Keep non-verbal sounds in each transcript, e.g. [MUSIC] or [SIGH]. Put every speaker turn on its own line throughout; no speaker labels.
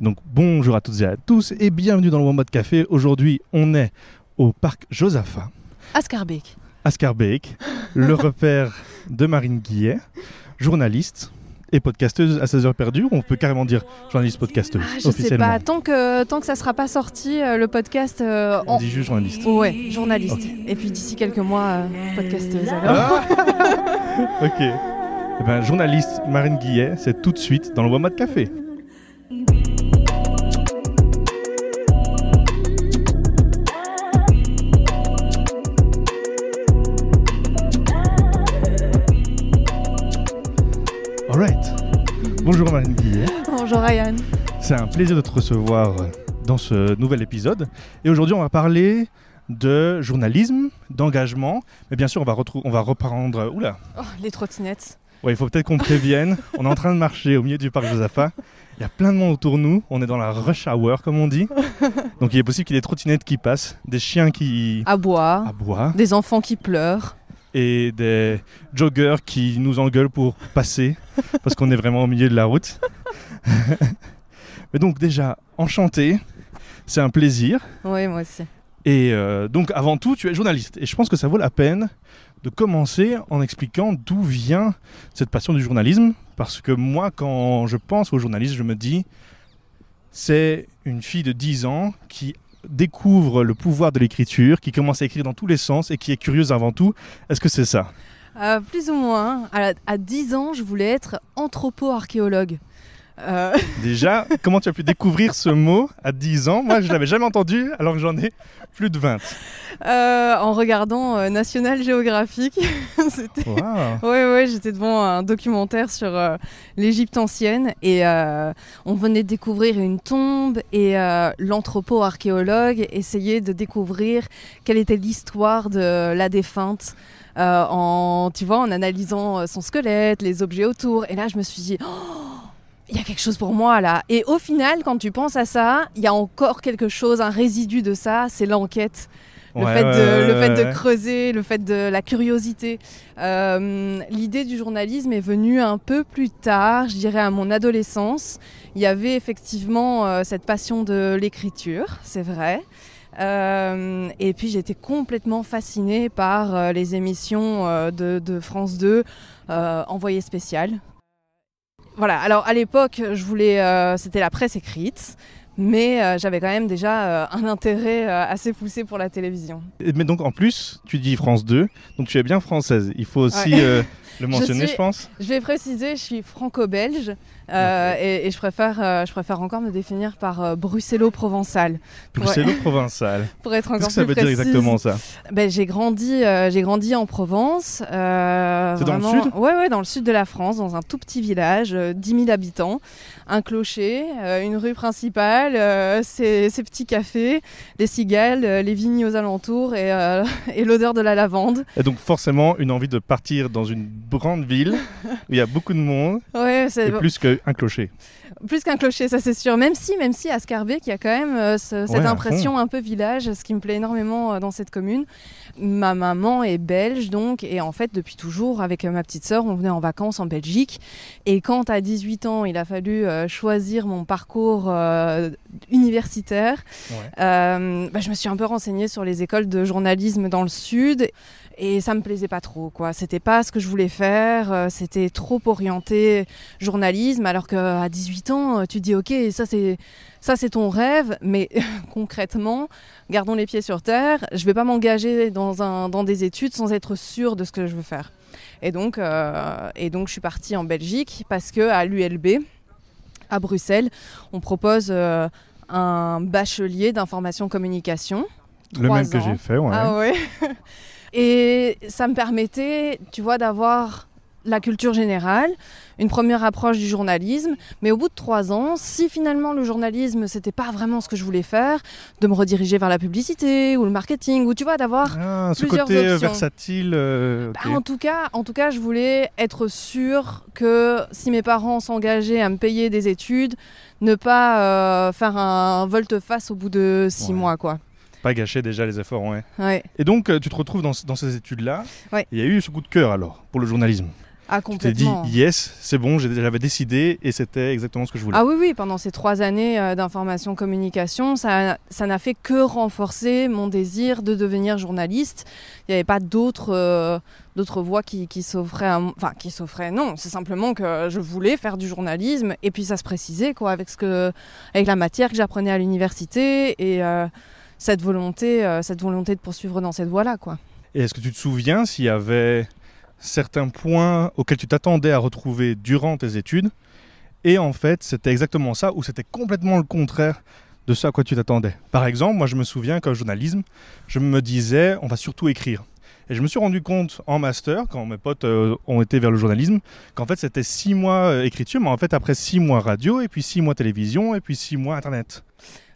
Donc bonjour à toutes et à tous et bienvenue dans le Wombat Café. Aujourd'hui, on est au parc Josapha. Ascarbeek. Ascarbeek. [LAUGHS] le repère de Marine Guillet, journaliste et podcasteuse à 16 heures perdues. On peut carrément dire journaliste podcasteuse. Ah, je officiellement. sais pas,
tant que, tant que ça sera pas sorti, euh, le podcast. Euh, en on, dit juste journaliste. Oui, journaliste. Et puis d'ici quelques mois, euh, podcasteuse alors. Ah
[LAUGHS] ok. Eh ben, journaliste Marine Guillet, c'est tout de suite dans le Wombat Café. Bonjour Marine Guillet.
Bonjour Ryan.
C'est un plaisir de te recevoir dans ce nouvel épisode. Et aujourd'hui, on va parler de journalisme, d'engagement. Mais bien sûr, on va, on va reprendre. Oula
oh, Les trottinettes.
Ouais, il faut peut-être qu'on prévienne. [LAUGHS] on est en train de marcher au milieu du parc Josapha. Il y a plein de monde autour de nous. On est dans la rush hour, comme on dit. [LAUGHS] Donc il est possible qu'il y ait des trottinettes qui passent, des chiens qui. aboient, aboient. des enfants qui pleurent et des joggers qui nous engueulent pour passer [LAUGHS] parce qu'on est vraiment au milieu de la route. [LAUGHS] Mais donc déjà, enchanté, c'est un plaisir. Oui, moi aussi. Et euh, donc avant tout, tu es journaliste et je pense que ça vaut la peine de commencer en expliquant d'où vient cette passion du journalisme parce que moi quand je pense au journaliste, je me dis c'est une fille de 10 ans qui découvre le pouvoir de l'écriture, qui commence à écrire dans tous les sens et qui est curieuse avant tout. Est-ce que c'est ça
euh, Plus ou moins. À, à, 10 ans, je voulais être anthropo-archéologue. Euh.
Déjà, comment tu as pu découvrir ce mot à 10 ans Moi, je ne l'avais jamais entendu alors que j'en ai plus de 20.
Euh, en regardant euh, National Geographic, [LAUGHS] c'était... Ouais, ouais, j'étais devant un documentaire sur l'Égypte ancienne et on venait de découvrir une tombe et l'entrepôt archéologue essayait de découvrir quelle était l'histoire de la défunte. en, tu vois, en analysant son squelette, les objets autour. Et là, je me suis dit, oh, il y a quelque chose pour moi là. Et au final, quand tu penses à ça, il y a encore quelque chose, un résidu de ça, c'est l'enquête. Le, fait de, creuser, le fait de la curiosité. Euh, l'idée du journalisme est venue un peu plus tard, je dirais à mon adolescence. Il y avait effectivement euh, cette passion de l'écriture, c'est vrai. Euh, et puis j'étais complètement fascinée par les émissions de, de, France 2, Envoyé spécial, voilà, alors à l'époque, je voulais, euh, c'était la presse écrite, mais euh, j'avais quand même déjà euh, un intérêt assez poussé pour la télévision.
Mais donc en plus, tu dis France 2, donc tu es bien française. Il faut aussi [LAUGHS] le mentionner, je, pense.
Je vais préciser, je suis franco-belge euh, et, je, préfère, euh, je préfère encore me définir par euh, bruxello-provençal. Bruxello-provençal. [LAUGHS] pour être encore Qu'est-ce que ça veut dire exactement ça ben, J'ai grandi, j'ai grandi en Provence. C'est dans le sud ouais, ouais, dans le sud de la France, dans un tout petit village, 10 000 habitants, un clocher, une rue principale, ces petits cafés, les cigales, les vignes aux alentours et, [LAUGHS] et l'odeur de la lavande.
Et donc forcément une envie de partir dans une grande ville où il y a beaucoup de monde. [LAUGHS] c'est plus qu'un clocher.
Plus qu'un clocher, ça c'est sûr. Même si, même si à Scarbeck, il y a quand même euh, cette impression un peu village, ce qui me plaît énormément euh, dans cette commune. Ma maman est belge donc et en fait depuis toujours avec euh, ma petite sœur on venait en vacances en Belgique et quand à 18 ans il a fallu euh, choisir mon parcours euh, universitaire, bah, je me suis un peu renseignée sur les écoles de journalisme dans le sud et ça me plaisait pas trop quoi c'était pas ce que je voulais faire c'était trop orienté journalisme alors que qu'à 18 ans tu te dis ok ça c'est ça c'est ton rêve mais [LAUGHS] concrètement gardons les pieds sur terre, je ne vais pas m'engager dans, dans des études sans être sûr de ce que je veux faire. Et donc, euh, et donc je suis partie en Belgique parce qu'à l'ULB, à Bruxelles, on propose euh, un bachelier d'information communication.
Le même que j'ai fait, ouais. Ah
ouais. [LAUGHS] et ça me permettait, tu vois, d'avoir la culture générale, une première approche du journalisme. Mais au bout de trois ans, si finalement le journalisme, c'était pas vraiment ce que je voulais faire, de me rediriger vers la publicité ou le marketing, ou tu vois, d'avoir ah, plusieurs euh, options.
versatile. Euh, bah, en,
tout cas, en tout cas, je voulais être sûr que si mes parents s'engageaient à me payer des études, ne pas euh, faire un volte-face au bout de six mois, quoi
pas gâcher déjà les efforts. Ouais. Et donc, tu te retrouves dans, ces études-là. Il y a eu ce coup de cœur alors pour le journalisme. Ah, complètement. dit yes, c'est bon, j'avais décidé et c'était exactement ce que je voulais. Ah
oui, oui, pendant ces trois années euh, d'information communication, ça, ça n'a fait que renforcer mon désir de devenir journaliste. Il n'y avait pas d'autres euh, d'autres voies qui, qui s'offraient. Enfin, qui s'offraient, non. C'est simplement que je voulais faire du journalisme et puis ça se précisait, quoi, avec, ce que, avec la matière que j'apprenais à l'université et euh, cette, volonté, cette volonté de poursuivre dans cette voie-là, quoi.
Et est-ce que tu te souviens s'il y avait certains points auxquels tu t'attendais à retrouver durant tes études. Et en fait, c'était exactement ça, ou c'était complètement le contraire de ce à quoi tu t'attendais. Par exemple, moi je me souviens qu'en journalisme, je me disais, on va surtout écrire. Et je me suis rendu compte en master, quand mes potes euh, ont été vers le journalisme, qu'en fait c'était six mois euh, écriture, mais en fait après six mois radio, et puis six mois télévision, et puis six mois internet.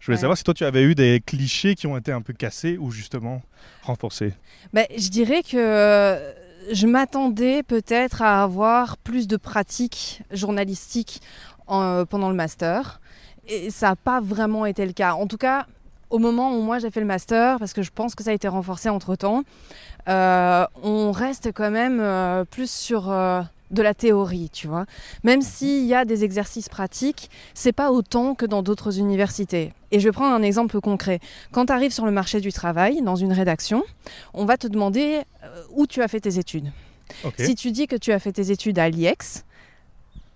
Je voulais savoir si toi tu avais eu des clichés qui ont été un peu cassés ou justement renforcés.
Bah, je dirais que euh, je m'attendais peut-être à avoir plus de pratiques journalistiques euh, pendant le master. Et ça n'a pas vraiment été le cas. En tout cas, au moment où moi j'ai fait le master, parce que je pense que ça a été renforcé entre temps, euh, on reste quand même euh, plus sur de la théorie, tu vois. Même mhm. s'il y a des exercices pratiques, c'est pas autant que dans d'autres universités. Et je prends un exemple concret. Quand tu arrives sur le marché du travail, dans une rédaction, on va te demander euh, où tu as fait tes études. Si tu dis que tu as fait tes études à l'IEX,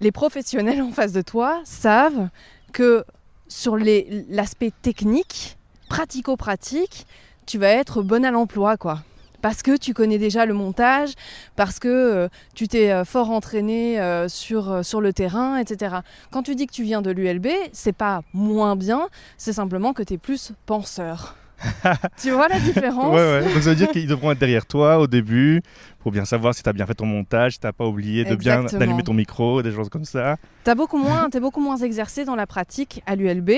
les professionnels en face de toi savent que sur l'aspect technique, pratico-pratique, tu vas être bon à l'emploi, quoi parce que tu connais déjà le montage, parce que euh, tu t'es euh, fort entraîné euh, sur, sur le terrain, etc. Quand tu dis que tu viens de l'ULB, c'est pas moins bien, c'est simplement que tu es plus penseur. [LAUGHS] tu vois la différence ouais, ça veut dire qu'ils
devront être derrière toi au début pour bien savoir si tu as bien fait ton montage, si tu pas oublié de bien d'allumer ton micro, des choses comme ça.
Tu beaucoup moins, es beaucoup moins exercé dans la pratique à l'ULB,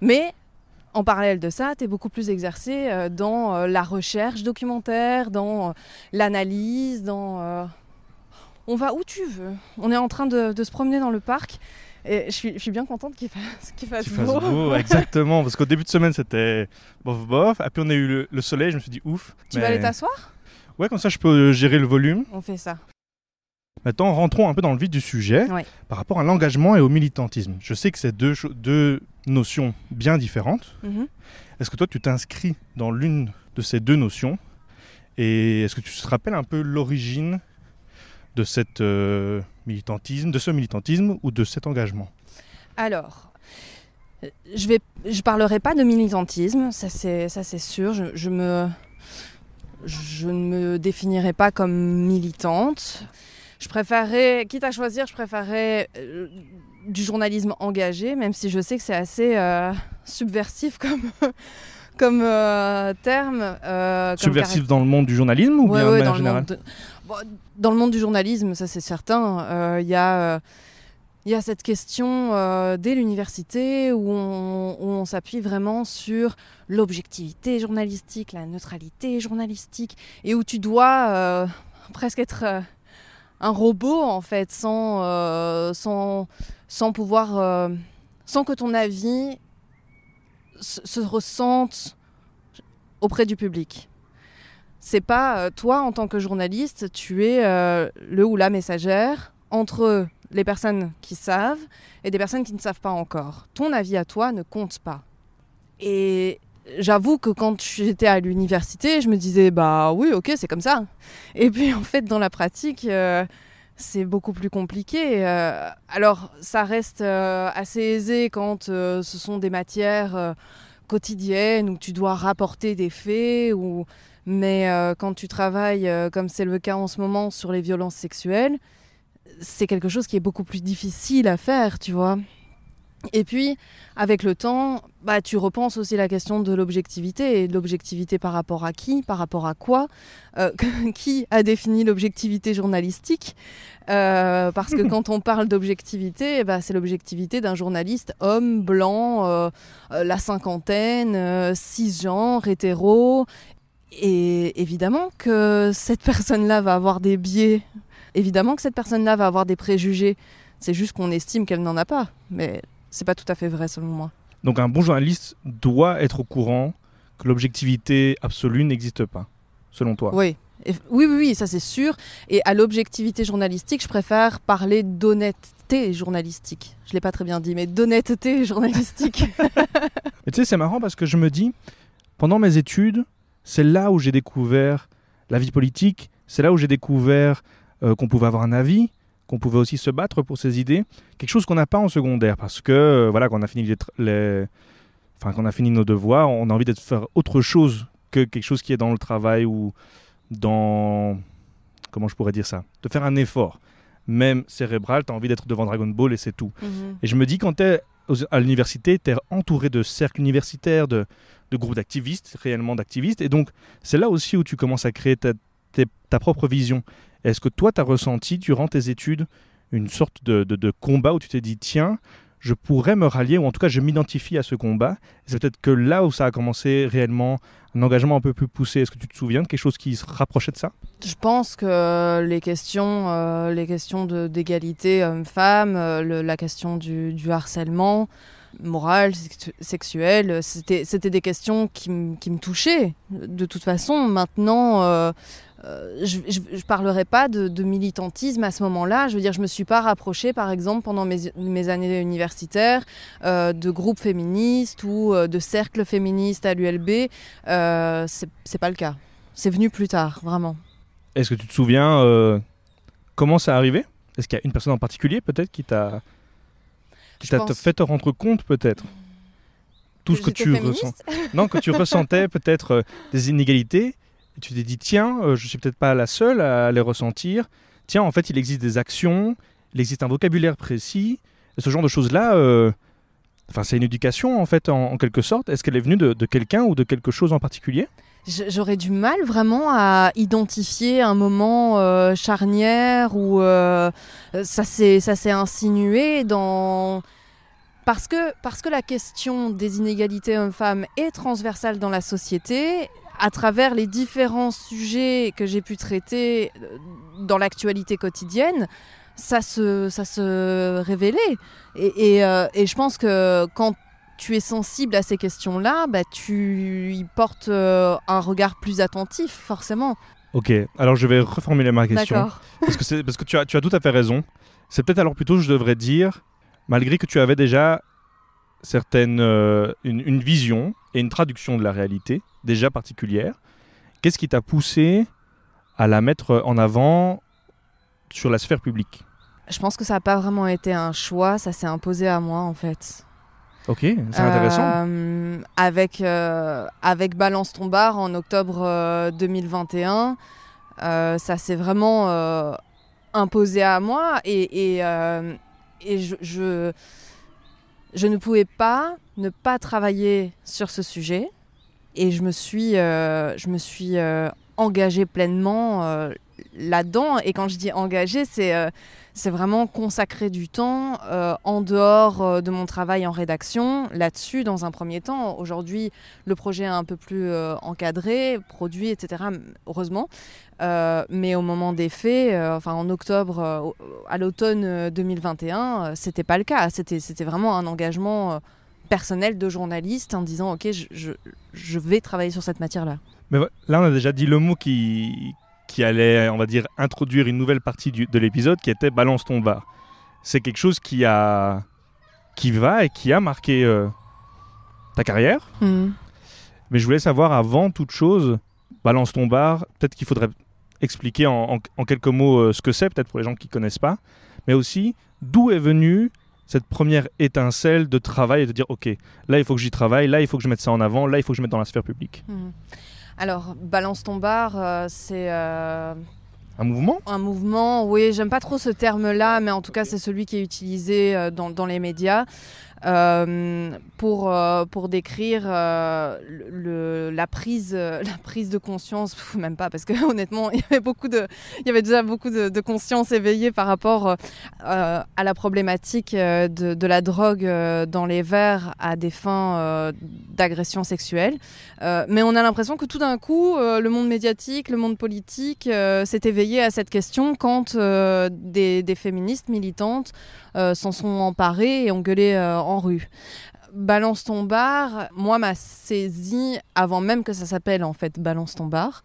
mais en parallèle de ça, tu es beaucoup plus exercé euh, dans euh, la recherche documentaire, dans euh, l'analyse, dans... On va où tu veux. On est en train de, se promener dans le parc. Et je suis, bien contente qu'il fasse, qu'il fasse, beau.
exactement. Parce qu'au début de semaine, c'était bof bof. Et puis on a eu le, soleil, je me suis dit ouf. Tu vas aller t'asseoir Ouais, comme ça, je peux gérer le volume. On fait ça. Maintenant, rentrons un peu dans le vif du sujet par rapport à l'engagement et au militantisme. Je sais que c'est deux, deux notions bien différentes. Mhm. Est-ce que toi, tu t'inscris dans l'une de ces deux notions Et est-ce que tu te rappelles un peu l'origine de, cette, euh, militantisme, de ce militantisme ou de cet engagement
Alors, je ne je parlerai pas de militantisme, ça c'est, sûr. Je, me, je ne me définirai pas comme militante. Je préférerais, quitte à choisir, je préférerais... Euh, du journalisme engagé, même si je sais que c'est assez euh, subversif [LAUGHS] comme, comme euh, terme. Euh, subversif
dans le monde du journalisme ou bien dans, le
dans le monde du journalisme, ça c'est certain. Il y a il y a cette question dès l'université où on, s'appuie vraiment sur l'objectivité journalistique, la neutralité journalistique, et où tu dois presque être un robot en fait, sans, sans, sans pouvoir, euh, sans que ton avis se, ressente auprès du public. C'est pas euh, toi en tant que journaliste, tu es euh, le ou la messagère entre les personnes qui savent et des personnes qui ne savent pas encore. Ton avis à toi ne compte pas. Et j'avoue que quand j'étais à l'université, je me disais bah oui, ok, c'est comme ça. Et puis en fait, dans la pratique c'est beaucoup plus compliqué. Euh, alors, ça reste euh, assez aisé quand euh, ce sont des matières quotidiennes où tu dois rapporter des faits, ou... mais quand tu travailles, comme c'est le cas en ce moment, sur les violences sexuelles, c'est quelque chose qui est beaucoup plus difficile à faire, tu vois. Et puis, avec le temps, bah, tu repenses aussi la question de l'objectivité et l'objectivité par rapport à qui, par rapport à quoi, euh, [LAUGHS] qui a défini l'objectivité journalistique. Euh, parce que [LAUGHS] quand on parle d'objectivité, eh ben, c'est l'objectivité d'un journaliste homme, blanc, euh, la cinquantaine, cisgenre, hétéro. Et évidemment que cette personne-là va avoir des biais, évidemment que cette personne-là va avoir des préjugés. C'est juste qu'on estime qu'elle n'en a pas. Mais c'est pas tout à fait vrai selon moi.
Donc un bon journaliste doit être au courant que l'objectivité absolue n'existe pas, selon toi Oui.
oui, oui, ça c'est sûr. Et à l'objectivité journalistique, je préfère parler d'honnêteté journalistique. Je l'ai pas très bien dit, mais d'honnêteté [LAUGHS] journalistique.
[LAUGHS] tu sais, c'est marrant parce que je me dis, pendant mes études, c'est là où j'ai découvert la vie politique, c'est là où j'ai découvert euh, qu'on pouvait avoir un avis, qu'on pouvait aussi se battre pour ses idées, quelque chose qu'on n'a pas en secondaire, parce que euh, voilà, qu'on a fini les, Enfin, a fini nos devoirs, on a envie de faire autre chose que quelque chose qui est dans le travail ou dans comment je pourrais dire ça, de faire un effort, même cérébral, tu as envie d'être devant Dragon Ball et c'est tout. Mhm. Et je me dis, quand tu es à l'université, tu es entouré de cercles universitaires, de, groupes d'activistes, réellement d'activistes, et donc c'est là aussi où tu commences à créer ta propre vision. Est-ce que toi, tu as ressenti durant tes études une sorte de, combat où tu t'es dit, tiens, je pourrais me rallier, ou en tout cas je m'identifie à ce combat. C'est peut-être que là où ça a commencé réellement un engagement un peu plus poussé. Est-ce que tu te souviens de quelque chose qui se rapprochait de ça
Je pense que euh, les questions, euh, les questions d'égalité homme-femme, euh, la question du, harcèlement moral, sexuel, c'était des questions qui, me touchaient de toute façon. Maintenant, euh, je ne parlerai pas de, militantisme à ce moment-là. Je veux dire, je ne me suis pas rapprochée, par exemple, pendant mes, années universitaires, euh, de groupes féministes ou euh, de cercles féministes à l'ULB. Ce c'est pas le cas. C'est venu plus tard, vraiment.
Est-ce que tu te souviens comment ça arrivé Est-ce qu'il y a une personne en particulier, peut-être, qui t'a fait te rendre compte, peut-être tout ce que tu ressens. non, que tu ressentais [LAUGHS] peut-être des inégalités et tu t'es dit, tiens, je euh, je suis peut-être pas la seule à les ressentir. Tiens, en fait, il existe des actions, il existe un vocabulaire précis. ce genre de choses-là, euh, enfin, c'est une éducation, en fait, en, quelque sorte. Est-ce qu'elle est venue de, quelqu'un ou de quelque chose en particulier
J'aurais du mal vraiment à identifier un moment euh, charnière où ça s'est insinué dans... Parce que, parce que la question des inégalités hommes-femmes est transversale dans la société, à travers les différents sujets que j'ai pu traiter euh, dans l'actualité quotidienne, ça se, ça se révélait. Euh, et, je pense que quand tu es sensible à ces questions-là, bah, tu y portes euh, un regard plus attentif, forcément.
Ok, alors je vais reformuler ma question. [LAUGHS] parce que, parce que tu, as, tu as tout à fait raison. C'est peut-être alors plutôt, je devrais dire, malgré que tu avais déjà certaines, euh, une, vision et une traduction de la réalité déjà particulière. Qu'est-ce qui t'a poussé à la mettre en avant sur la sphère publique
Je pense que ça n'a pas vraiment été un choix, ça s'est imposé à moi en fait.
Ok, c'est intéressant. Euh,
avec, euh, avec Balance ton bar en octobre 2021, ça s'est vraiment imposé à moi et, je je ne pouvais pas ne pas travailler sur ce sujet et je me suis, euh, je me suis euh, engagée pleinement euh, là-dedans. Et quand je dis engagée, c'est c'est vraiment consacrer du temps euh, en dehors euh, de mon travail en rédaction, là-dessus dans un premier temps. Aujourd'hui, le projet est un peu plus euh, encadré, produit, etc. Heureusement. mais au moment des faits, enfin en octobre, à l'automne 2021, c'était pas le cas. C'était, vraiment un engagement personnel de journaliste en disant ok, je, je vais travailler sur cette matière-là.
Mais là, on a déjà dit le mot qui, qui allait, on va dire, introduire une nouvelle partie de l'épisode qui était Balance ton bar. C'est quelque chose qui a qui va et qui a marqué euh, ta carrière. Hmm. Mais je voulais savoir avant toute chose, Balance ton bar, peut-être qu'il faudrait expliquer en, quelques mots euh, ce que c'est, peut-être pour les gens qui ne connaissent pas, mais aussi d'où est venue cette première étincelle de travail et de dire ok, là il faut que j'y travaille, là il faut que je mette ça en avant, là il faut que je mette dans la sphère publique.
Hmm. Alors, Balance ton bar, euh, c'est. Euh, Un mouvement Un mouvement, oui, j'aime pas trop ce terme-là, mais en tout cas, c'est celui qui est utilisé euh, dans les médias. Euh, pour, euh, pour décrire euh, le, la, prise, [LAUGHS] la prise de conscience, même pas, parce que [LAUGHS] honnêtement, il y avait, beaucoup de, il y avait déjà beaucoup de, conscience éveillée par rapport à la problématique de, de, la drogue dans les verres à des fins d'agression sexuelle. mais on a l'impression que tout d'un coup, le monde médiatique, le monde politique s'est éveillé à cette question quand des, des, féministes militantes s'en sont emparées et ont gueulé en rue. Balance ton bar, moi, m'a saisi avant même que ça s'appelle en fait Balance ton bar.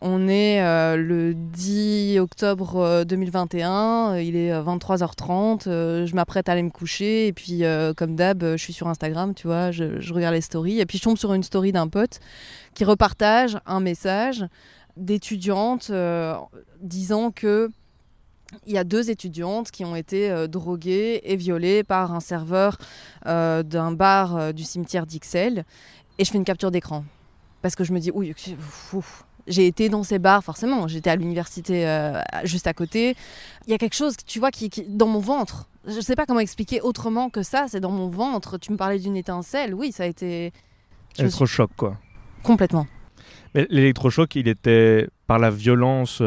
On est euh, le 10 octobre 2021, euh, il est 23h30, euh, je m'apprête à aller me coucher et puis comme d'hab, je suis sur Instagram, tu vois, je, je regarde les stories et puis je tombe sur une story d'un pote qui repartage un message d'étudiante disant que il y a deux étudiantes qui ont été euh, droguées et violées par un serveur euh, d'un bar euh, du cimetière d'Ixelles. Et je fais une capture d'écran. Parce que je me dis, oui, j'ai été dans ces bars, forcément. J'étais à l'université juste à côté. Il y a quelque chose, tu vois, qui, dans mon ventre. Je ne sais pas comment expliquer autrement que ça. C'est dans mon ventre. Tu me parlais d'une étincelle. Oui, ça a été.
Électrochoc, quoi. Complètement. Mais l'électrochoc, il était par la violence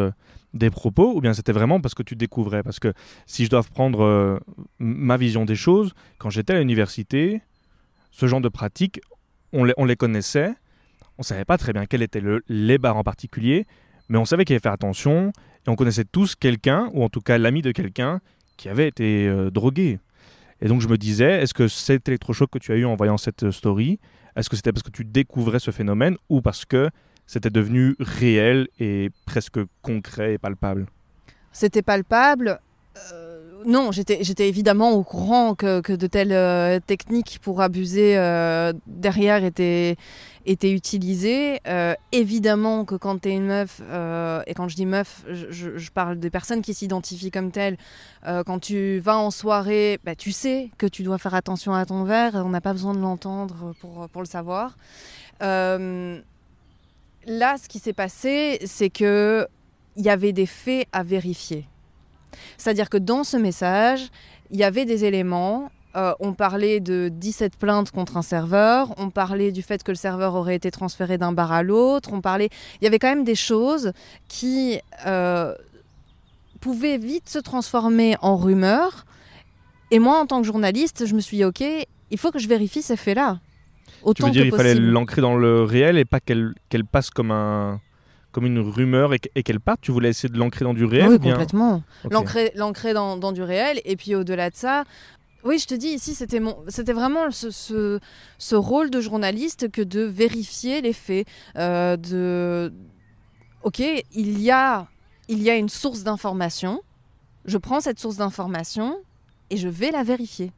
des propos ou bien c'était vraiment parce que tu découvrais Parce que si je dois prendre euh, ma vision des choses, quand j'étais à l'université, ce genre de pratiques, on les, connaissait, on ne savait pas très bien quel était le, les bars en particulier, mais on savait qu'il fallait faire attention et on connaissait tous quelqu'un, ou en tout cas l'ami de quelqu'un, qui avait été euh, drogué. Et donc je me disais, est-ce que cet électrochoc que tu as eu en voyant cette euh, story, est-ce que c'était parce que tu découvrais ce phénomène ou parce que c'était devenu réel et presque concret et palpable
C'était palpable. Euh, non, j'étais évidemment au courant que, de telles euh, techniques pour abuser euh, derrière étaient, étaient utilisées. évidemment que quand tu es une meuf, et quand je dis meuf, je, parle des personnes qui s'identifient comme telles, quand tu vas en soirée, bah, tu sais que tu dois faire attention à ton verre, on n'a pas besoin de l'entendre pour, le savoir. Euh, Là, ce qui s'est passé, c'est que il y avait des faits à vérifier. C'est-à-dire que dans ce message, il y avait des éléments. Euh, on parlait de 17 plaintes contre un serveur, on parlait du fait que le serveur aurait été transféré d'un bar à l'autre, on parlait... Il y avait quand même des choses qui euh, pouvaient vite se transformer en rumeurs. Et moi, en tant que journaliste, je me suis dit, OK, il faut que je vérifie ces faits-là tu veux dire qu'il fallait
l'ancrer dans le réel et pas qu'elle passe comme un comme une rumeur et, qu'elle parte Tu voulais essayer de l'ancrer dans du réel Oui, complètement.
L'ancrer dans, du réel. Et puis au-delà de ça, oui, je te dis, ici, c'était vraiment ce, ce, rôle de journaliste que de vérifier les faits. Euh, de... Ok, il y a, il y a une source d'information. Je prends cette source d'information et je vais la vérifier.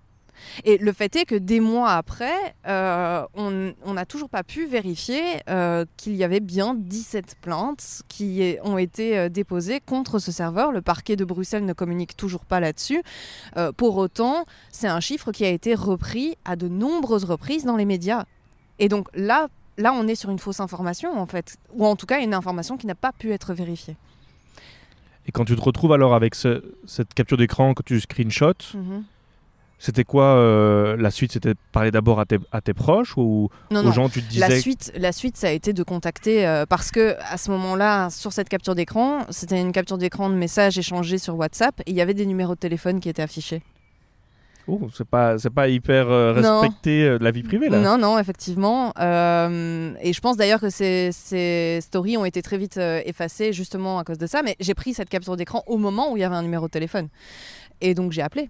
Et le fait est que des mois après, euh, on n'a toujours pas pu vérifier euh, qu'il y avait bien 17 plaintes qui ont été euh, déposées contre ce serveur. Le parquet de Bruxelles ne communique toujours pas là-dessus. pour autant, c'est un chiffre qui a été repris à de nombreuses reprises dans les médias. Et donc là, là, on est sur une fausse information, en fait, ou en tout cas une information qui n'a pas pu être vérifiée.
Et quand tu te retrouves alors avec cette capture d'écran que tu screenshots, mm-hmm. C'était quoi euh, la suite C'était parler d'abord à tes, à tes, proches ou aux gens tu te disais la suite,
la suite, ça a été de contacter euh, parce que à ce moment-là, sur cette capture d'écran, c'était une capture d'écran de messages échangés sur WhatsApp et il y avait des numéros de téléphone qui étaient affichés.
Oh, c'est pas, c'est pas hyper euh, respecté de la vie privée là. Non,
non, effectivement. et je pense d'ailleurs que ces, ces, stories ont été très vite effacées justement à cause de ça. Mais j'ai pris cette capture d'écran au moment où il y avait un numéro de téléphone et donc j'ai appelé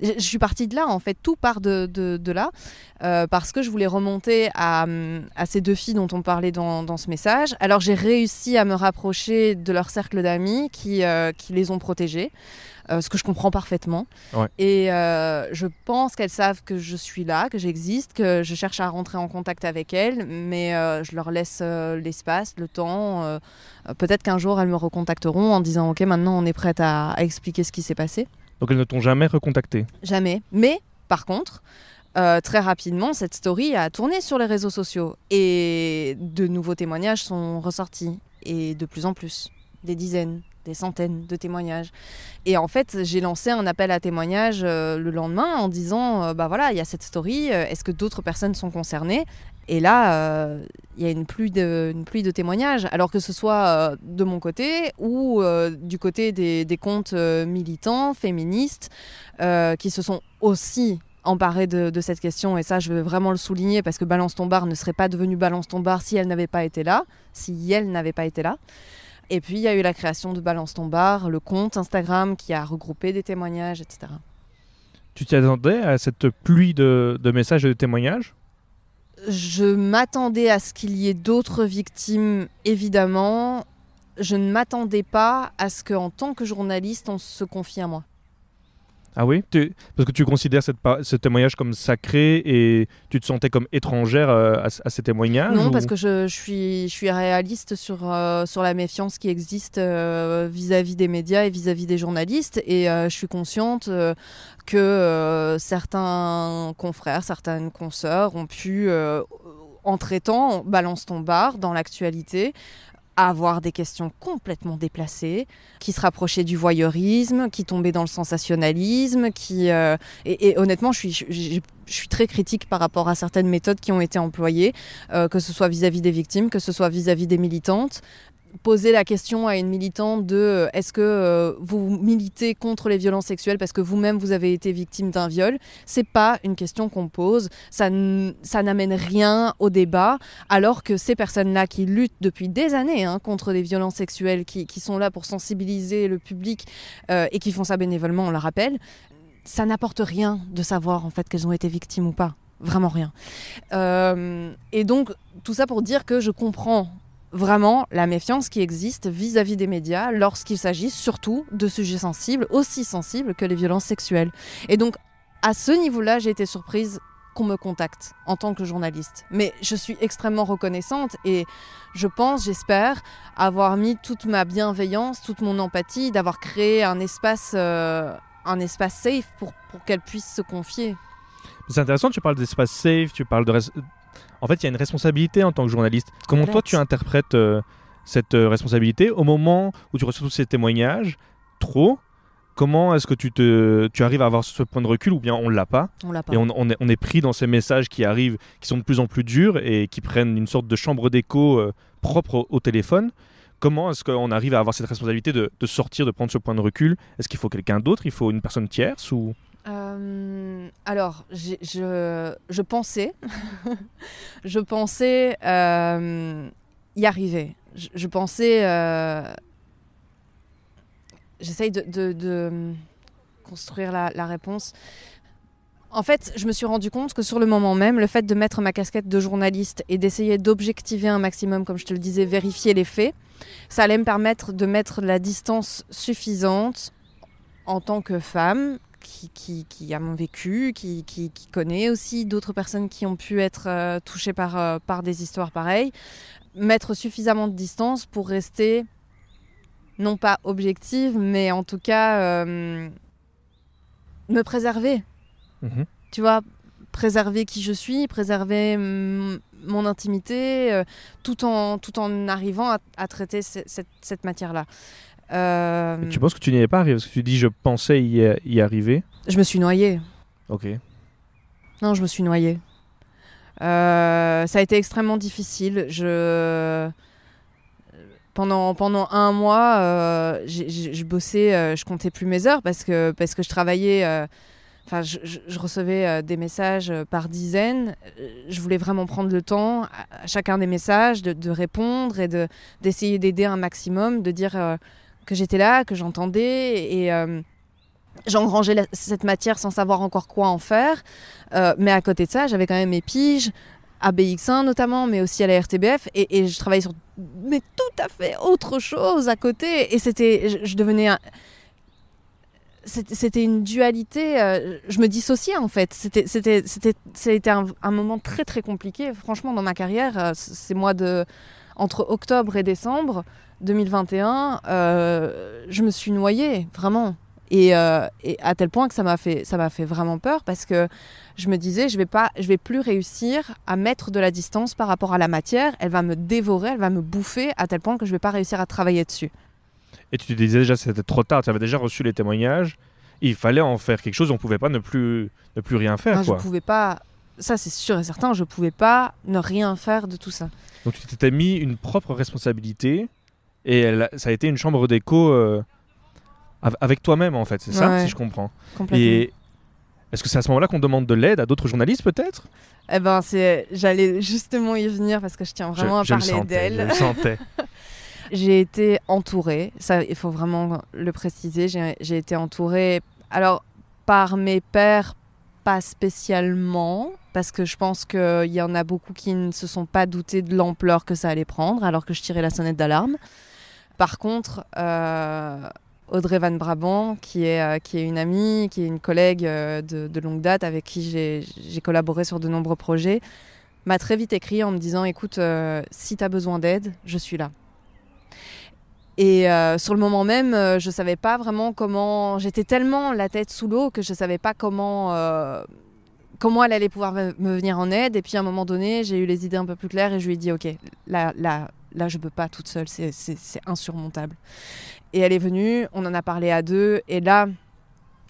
je, suis partie de là, en fait, tout part de, là, euh, parce que je voulais remonter à, ces deux filles dont on parlait dans, ce message. Alors j'ai réussi à me rapprocher de leur cercle d'amis qui, euh, qui les ont protégées, euh, ce que je comprends parfaitement. Et je pense qu'elles savent que je suis là, que j'existe, que je cherche à rentrer en contact avec elles, mais je leur laisse l'espace, le temps. Peut-être qu'un jour elles me recontacteront en disant, OK, maintenant on est prête à expliquer ce qui s'est passé.
Donc elles ne t'ont jamais recontacté
Jamais. Mais, par contre, euh, très rapidement, cette story a tourné sur les réseaux sociaux et de nouveaux témoignages sont ressortis et de plus en plus, des dizaines, des centaines de témoignages. Et en fait, j'ai lancé un appel à témoignages euh, le lendemain en disant, euh, bah voilà, il y a cette story, est-ce que d'autres personnes sont concernées et là, euh, il y a une pluie, de, pluie de témoignages, alors que ce soit euh, de mon côté ou euh, du côté des, comptes militants, féministes, qui se sont aussi emparés de, cette question, et ça je veux vraiment le souligner parce que Balance ton bar ne serait pas devenue Balance ton bar si elle n'avait pas été là, si elle n'avait pas été là. Et puis il y a eu la création de Balance ton bar, le compte Instagram qui a regroupé des témoignages, etc.
Tu t'attendais à cette pluie de messages et de témoignages
je m'attendais à ce qu'il y ait d'autres victimes, évidemment. Je ne m'attendais pas à ce qu'en tant que journaliste, on se confie à moi.
Ah oui Parce que tu considères cette ce témoignage comme sacré et tu te sentais comme étrangère euh, à, ces témoignages Non, parce que
je, suis, je suis réaliste sur, euh, la méfiance qui existe euh, vis-à-vis des médias et vis-à-vis des journalistes. Et je suis consciente que certains confrères, certaines consoeurs ont pu en traitant balance ton bar dans l'actualité, à avoir des questions complètement déplacées, qui se rapprochaient du voyeurisme, qui tombaient dans le sensationnalisme, qui euh, et, honnêtement, je suis, très critique par rapport à certaines méthodes qui ont été employées, euh, que ce soit vis-à-vis des victimes, que ce soit vis à -vis des militantes, poser la question à une militante de euh, est-ce que euh, vous militez contre les violences sexuelles parce que vous-même vous avez été victime d'un viol, c'est pas une question qu'on pose, ça, ça n'amène rien au débat, alors que ces personnes-là qui luttent depuis des années hein, contre les violences sexuelles, qui, sont là pour sensibiliser le public euh, et qui font ça bénévolement, on le rappelle, ça n'apporte rien de savoir en fait qu'elles ont été victimes ou pas vraiment rien. et donc, tout ça pour dire que je comprends vraiment la méfiance qui existe vis-à-vis des médias lorsqu'il s'agit surtout de sujets sensibles, aussi sensibles que les violences sexuelles. Et donc, à ce niveau-là, j'ai été surprise qu'on me contacte en tant que journaliste. Mais je suis extrêmement reconnaissante et je pense, j'espère, avoir mis toute ma bienveillance, toute mon empathie, d'avoir créé un espace, euh, un espace safe pour, pour qu'elle puisse se confier.
C'est intéressant, tu parles d'espace safe, tu parles de, en fait, il y a une responsabilité en tant que journaliste. Comment toi, tu interprètes euh, cette euh, responsabilité au moment où tu reçois tous ces témoignages Trop Comment est-ce que tu, tu arrives à avoir ce point de recul ou bien on l'a pas On l'a pas. Et on, est, pris dans ces messages qui arrivent, qui sont de plus en plus durs et qui prennent une sorte de chambre d'écho euh, propre au, téléphone. Comment est-ce qu'on arrive à avoir cette responsabilité de, sortir, de prendre ce point de recul Est-ce qu'il faut quelqu'un d'autre Il faut une personne tierce ou
euh, alors, je, pensais, [LAUGHS] je pensais euh, y arriver. Je, pensais, euh, j'essaye de, construire la, la, réponse. En fait, je me suis rendu compte que sur le moment même, le fait de mettre ma casquette de journaliste et d'essayer d'objectiver un maximum, comme je te le disais, vérifier les faits, ça allait me permettre de mettre la distance suffisante en tant que femme qui, a mon vécu, qui, qui connaît aussi d'autres personnes qui ont pu être euh, touchées par, euh, par des histoires pareilles, mettre suffisamment de distance pour rester, non pas objective, mais en tout cas euh, me préserver. Mhm. Tu vois, préserver qui je suis, préserver mon intimité, tout, en, tout en arrivant à, traiter cette matière-là. Euh, tu penses
que tu n'y es pas arrivé Parce que tu dis je pensais y, y arriver.
Je me suis noyée. Ok. Non, je me suis noyée. Euh, ça a été extrêmement difficile. Je... Pendant, pendant un mois, euh, je bossais, je comptais plus mes heures parce que, parce que je travaillais. Enfin, je, recevais des messages par dizaines. Je voulais vraiment prendre le temps à, chacun des messages de, répondre et d'essayer d'aider un maximum, de dire que j'étais là, que j'entendais et euh, j'engrangeais cette matière sans savoir encore quoi en faire. Euh, mais à côté de ça, j'avais quand même mes piges à BX1 notamment, mais aussi à la RTBF et, je travaillais sur mais tout à fait autre chose à côté et c'était je, devenais c'était une dualité. Euh, je me dissociais en fait. C'était, c'était, c'était, un, un, moment très très compliqué. Franchement, dans ma carrière, c'est moi de entre octobre et décembre 2021, euh, je me suis noyée, vraiment. Euh, et, à tel point que ça m'a fait, ça m'a fait vraiment peur parce que je me disais, je vais pas, je vais plus réussir à mettre de la distance par rapport à la matière. Elle va me dévorer, elle va me bouffer à tel point que je ne vais pas réussir à travailler dessus.
Et tu te disais déjà, c'était trop tard. Tu avais déjà reçu les témoignages. Il fallait en faire quelque chose. On pouvait pas ne plus, ne plus rien faire. ne Je pouvais
pas ça c'est sûr et certain, je ne pouvais pas ne rien faire de tout ça.
Donc tu t'étais mis une propre responsabilité et ça a été une chambre d'écho euh, avec toi-même en fait, c'est ça si je comprends. Et est-ce que c'est à ce moment-là qu'on demande de l'aide à d'autres journalistes peut-être
Eh ben c'est, j'allais justement y venir parce que je tiens vraiment à parler d'elle. Je sentais. [LAUGHS] [LAUGHS] j'ai été entourée, ça il faut vraiment le préciser, j'ai été entourée alors par mes pères pas spécialement, parce que je pense qu'il y en a beaucoup qui ne se sont pas doutés de l'ampleur que ça allait prendre alors que je tirais la sonnette d'alarme. Par contre, euh, Audrey Van Brabant, qui est, euh, qui est une amie, qui est une collègue euh, de, longue date avec qui j'ai collaboré sur de nombreux projets, m'a très vite écrit en me disant écoute, si tu as besoin d'aide, je suis là. Et sur le moment même, je ne savais pas vraiment comment. J'étais tellement la tête sous l'eau que je ne savais pas comment comment elle allait pouvoir me venir en aide. Et puis à un moment donné, j'ai eu les idées un peu plus claires et je lui ai dit, ok, là, là, là, je peux pas toute seule, c'est insurmontable. Et elle est venue, on en a parlé à deux, et là.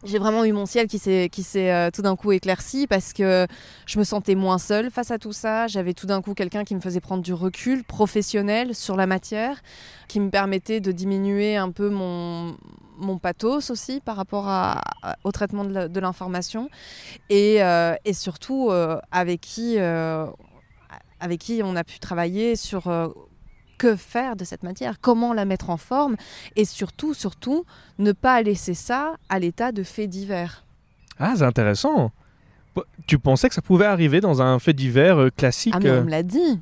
J'ai vraiment eu mon ciel qui s'est euh, tout d'un coup éclairci parce que je me sentais moins seule face à tout ça. J'avais tout d'un coup quelqu'un qui me faisait prendre du recul professionnel sur la matière, qui me permettait de diminuer un peu mon, mon pathos aussi par rapport au traitement de l'information et, euh, surtout euh, avec, qui, euh, avec qui on a pu travailler sur que faire de cette matière, comment la mettre en forme et surtout, surtout, ne pas laisser ça à l'état de fait divers.
Ah, c'est intéressant. Tu pensais que ça pouvait arriver dans un fait divers classique Ah, on me l'a
dit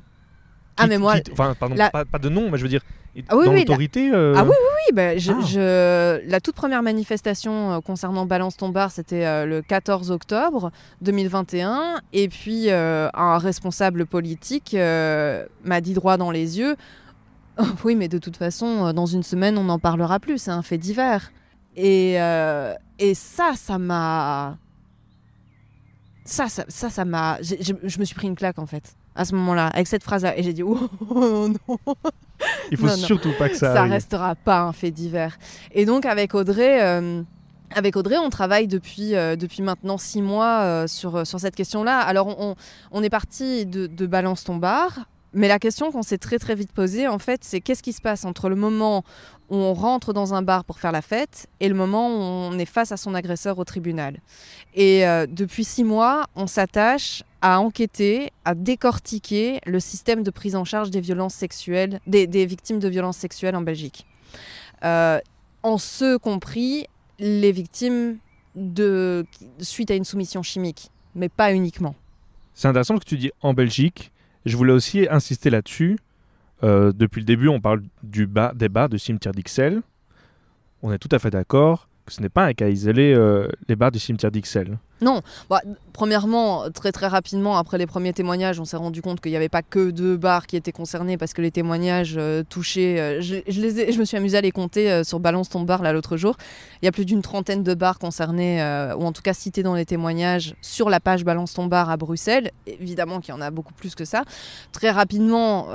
ah, mais moi. Enfin, pardon, pas,
de nom, mais je veux dire. Ah, oui, dans oui, l'autorité. La... Euh, ah oui, oui,
oui. Bah, ah. je, La toute première manifestation euh, concernant Balance ton bar, c'était euh, le 14 octobre 2021. Et puis, un responsable politique m'a dit droit dans les yeux [LAUGHS] oh Oui, mais de toute façon, dans une semaine, on n'en parlera plus. C'est un fait divers. Et, et ça, ça m'a. Ça, ça, ça m'a. je me suis pris une claque en fait à ce moment-là, avec cette phrase-là. Et j'ai dit, [LAUGHS] oh, non
Il faut surtout pas que ça Ça ne restera
pas un fait divers. Et donc, avec Audrey. Euh, avec Audrey, on travaille depuis, euh, depuis maintenant six mois euh, sur, sur cette question-là. Alors, on, on, est parti de, de Balance ton bar, mais la question qu'on s'est très très vite posée, en fait, c'est qu'est-ce qui se passe entre le moment où on rentre dans un bar pour faire la fête et le moment où on est face à son agresseur au tribunal. Et depuis six mois, on s'attache à enquêter, à décortiquer le système de prise en charge des violences sexuelles, des, victimes de violences sexuelles en Belgique. Euh, en ce compris les victimes de suite à une soumission chimique, mais pas uniquement.
C'est intéressant que tu dis en Belgique. Je voulais aussi insister là-dessus. Euh, depuis le début, on parle du bas, des de cimetière d'Ixelles. On est tout à fait d'accord ce n'est pas un cas isolé, euh, les bars du cimetière d'Ixelles.
Non, bah, premièrement, très très rapidement, après les premiers témoignages, on s'est rendu compte qu'il n'y avait pas que deux bars qui étaient concernés parce que les témoignages euh, touchaient... Euh, je, les me suis amusée à les compter sur Balance ton bar là l'autre jour. Il y a plus d'une trentaine de bars concernés, ou en tout cas citées dans les témoignages, sur la page Balance ton bar à Bruxelles. Évidemment qu'il y en a beaucoup plus que ça. Très rapidement,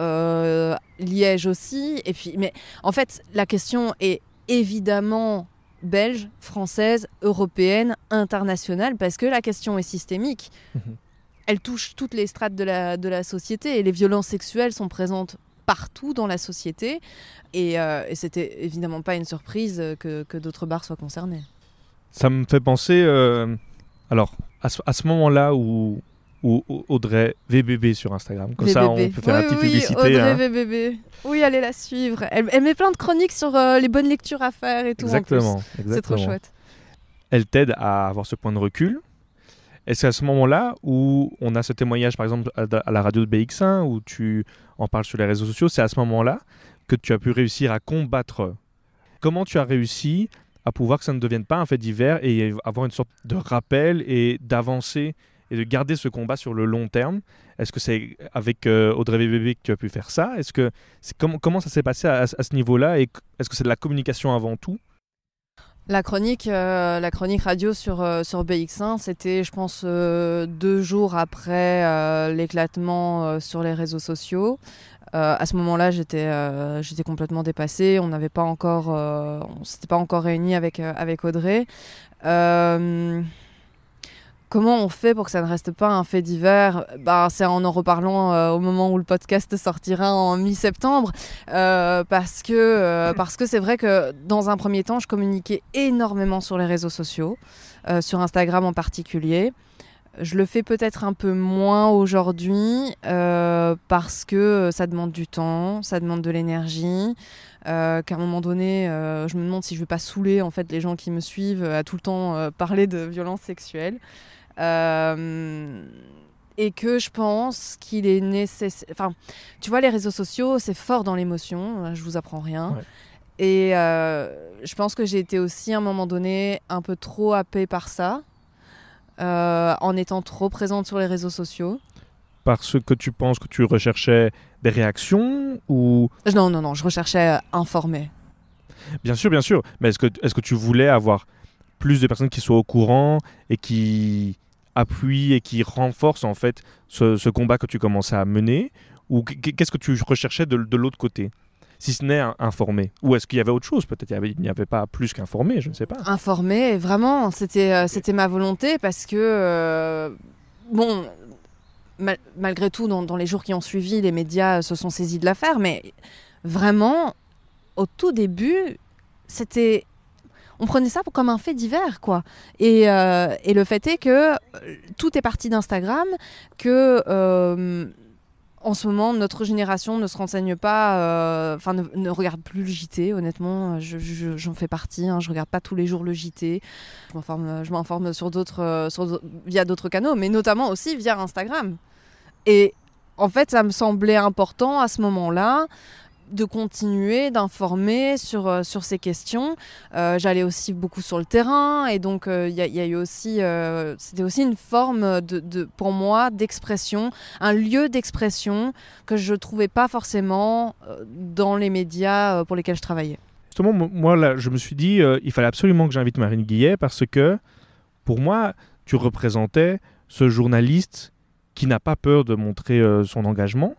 Liège aussi. Et puis, mais en fait, la question est évidemment belge, française, européenne, internationale, parce que la question est systémique. Mhm. Elle touche toutes les strates de la, de la société et les violences sexuelles sont présentes partout dans la société. Et, euh, c'était évidemment pas une surprise que, d'autres bars soient concernés.
Ça me fait penser, euh, alors, à à ce moment-là où ou Audrey VBB sur Instagram. Comme ça, on peut faire oui, la petite oui, publicité. Audrey hein.
VBB. Oui, allez la suivre. Elle, met plein de chroniques sur euh, les bonnes lectures à faire et tout. Exactement. C'est trop chouette.
Elle t'aide à avoir ce point de recul. Et c'est à ce moment-là où on a ce témoignage, par exemple, à, à la radio de BX1, où tu en parles sur les réseaux sociaux. C'est à ce moment-là que tu as pu réussir à combattre. Comment tu as réussi à pouvoir que ça ne devienne pas un fait divers et avoir une sorte de rappel et d'avancer et de garder ce combat sur le long terme. Est-ce que c'est avec euh, Audrey VBB que tu as pu faire ça Est-ce que comment ça s'est passé à, ce niveau-là Et est-ce que c'est de la communication avant tout
la chronique, euh, la chronique radio sur, euh, sur BX1, c'était, je pense, deux jours après l'éclatement sur les réseaux sociaux. à ce moment-là, j'étais j'étais complètement dépassée. On n'avait pas encore, on s'était pas encore réunis avec, avec Audrey. Comment on fait pour que ça ne reste pas un fait divers bah, C'est en en reparlant euh, au moment où le podcast sortira en mi-septembre, euh, euh, parce que c'est vrai que dans un premier temps, je communiquais énormément sur les réseaux sociaux, sur Instagram en particulier. Je le fais peut-être un peu moins aujourd'hui parce que ça demande du temps, ça demande de l'énergie. Euh, qu'à un moment donné, je me demande si je ne vais pas saouler en fait les gens qui me suivent à tout le temps parler de violences sexuelles. Euh, et que je pense qu'il est nécessaire. Enfin, tu vois, les réseaux sociaux, c'est fort dans l'émotion. Hein, je vous apprends rien. Et euh, je pense que j'ai été aussi à un moment donné un peu trop happée par ça, euh, en étant trop présente sur les réseaux sociaux.
Parce que tu penses que tu recherchais des réactions ou
Non, non, non, je recherchais informer.
Bien sûr, bien sûr. Mais est-ce que, est -ce que tu voulais avoir plus de personnes qui soient au courant et qui, appuie et qui renforce en fait ce, combat que tu commençais à mener Ou qu'est-ce que tu recherchais de, l'autre côté si ce n'est informé Ou est-ce qu'il y avait autre chose Peut-être il n'y avait, pas plus qu'informé, je ne sais pas.
Informé, vraiment, c'était euh, c'était ma volonté parce que, euh, bon, malgré tout, dans, les jours qui ont suivi, les médias se sont saisis de l'affaire, mais vraiment, au tout début, c'était on prenait ça comme un fait divers, quoi. Et, euh, le fait est que euh, tout est parti d'Instagram, que euh, en ce moment, notre génération ne se renseigne pas, enfin, ne, regarde plus le JT, honnêtement. J'en je, fais partie, je hein. je regarde pas tous les jours le JT. Je m'informe via d'autres canaux, mais notamment aussi via Instagram. Et en fait, ça me semblait important à ce moment-là de continuer d'informer sur, euh, sur ces questions. Euh, j'allais aussi beaucoup sur le terrain et donc euh, il y, a eu aussi, c'était aussi une forme de, pour moi d'expression, un lieu d'expression que je ne trouvais pas forcément dans les médias pour lesquels je
travaillais. Justement, moi là, je me suis dit, il fallait absolument que j'invite Marine Guillet parce que pour moi, tu représentais ce journaliste qui n'a pas peur de montrer son engagement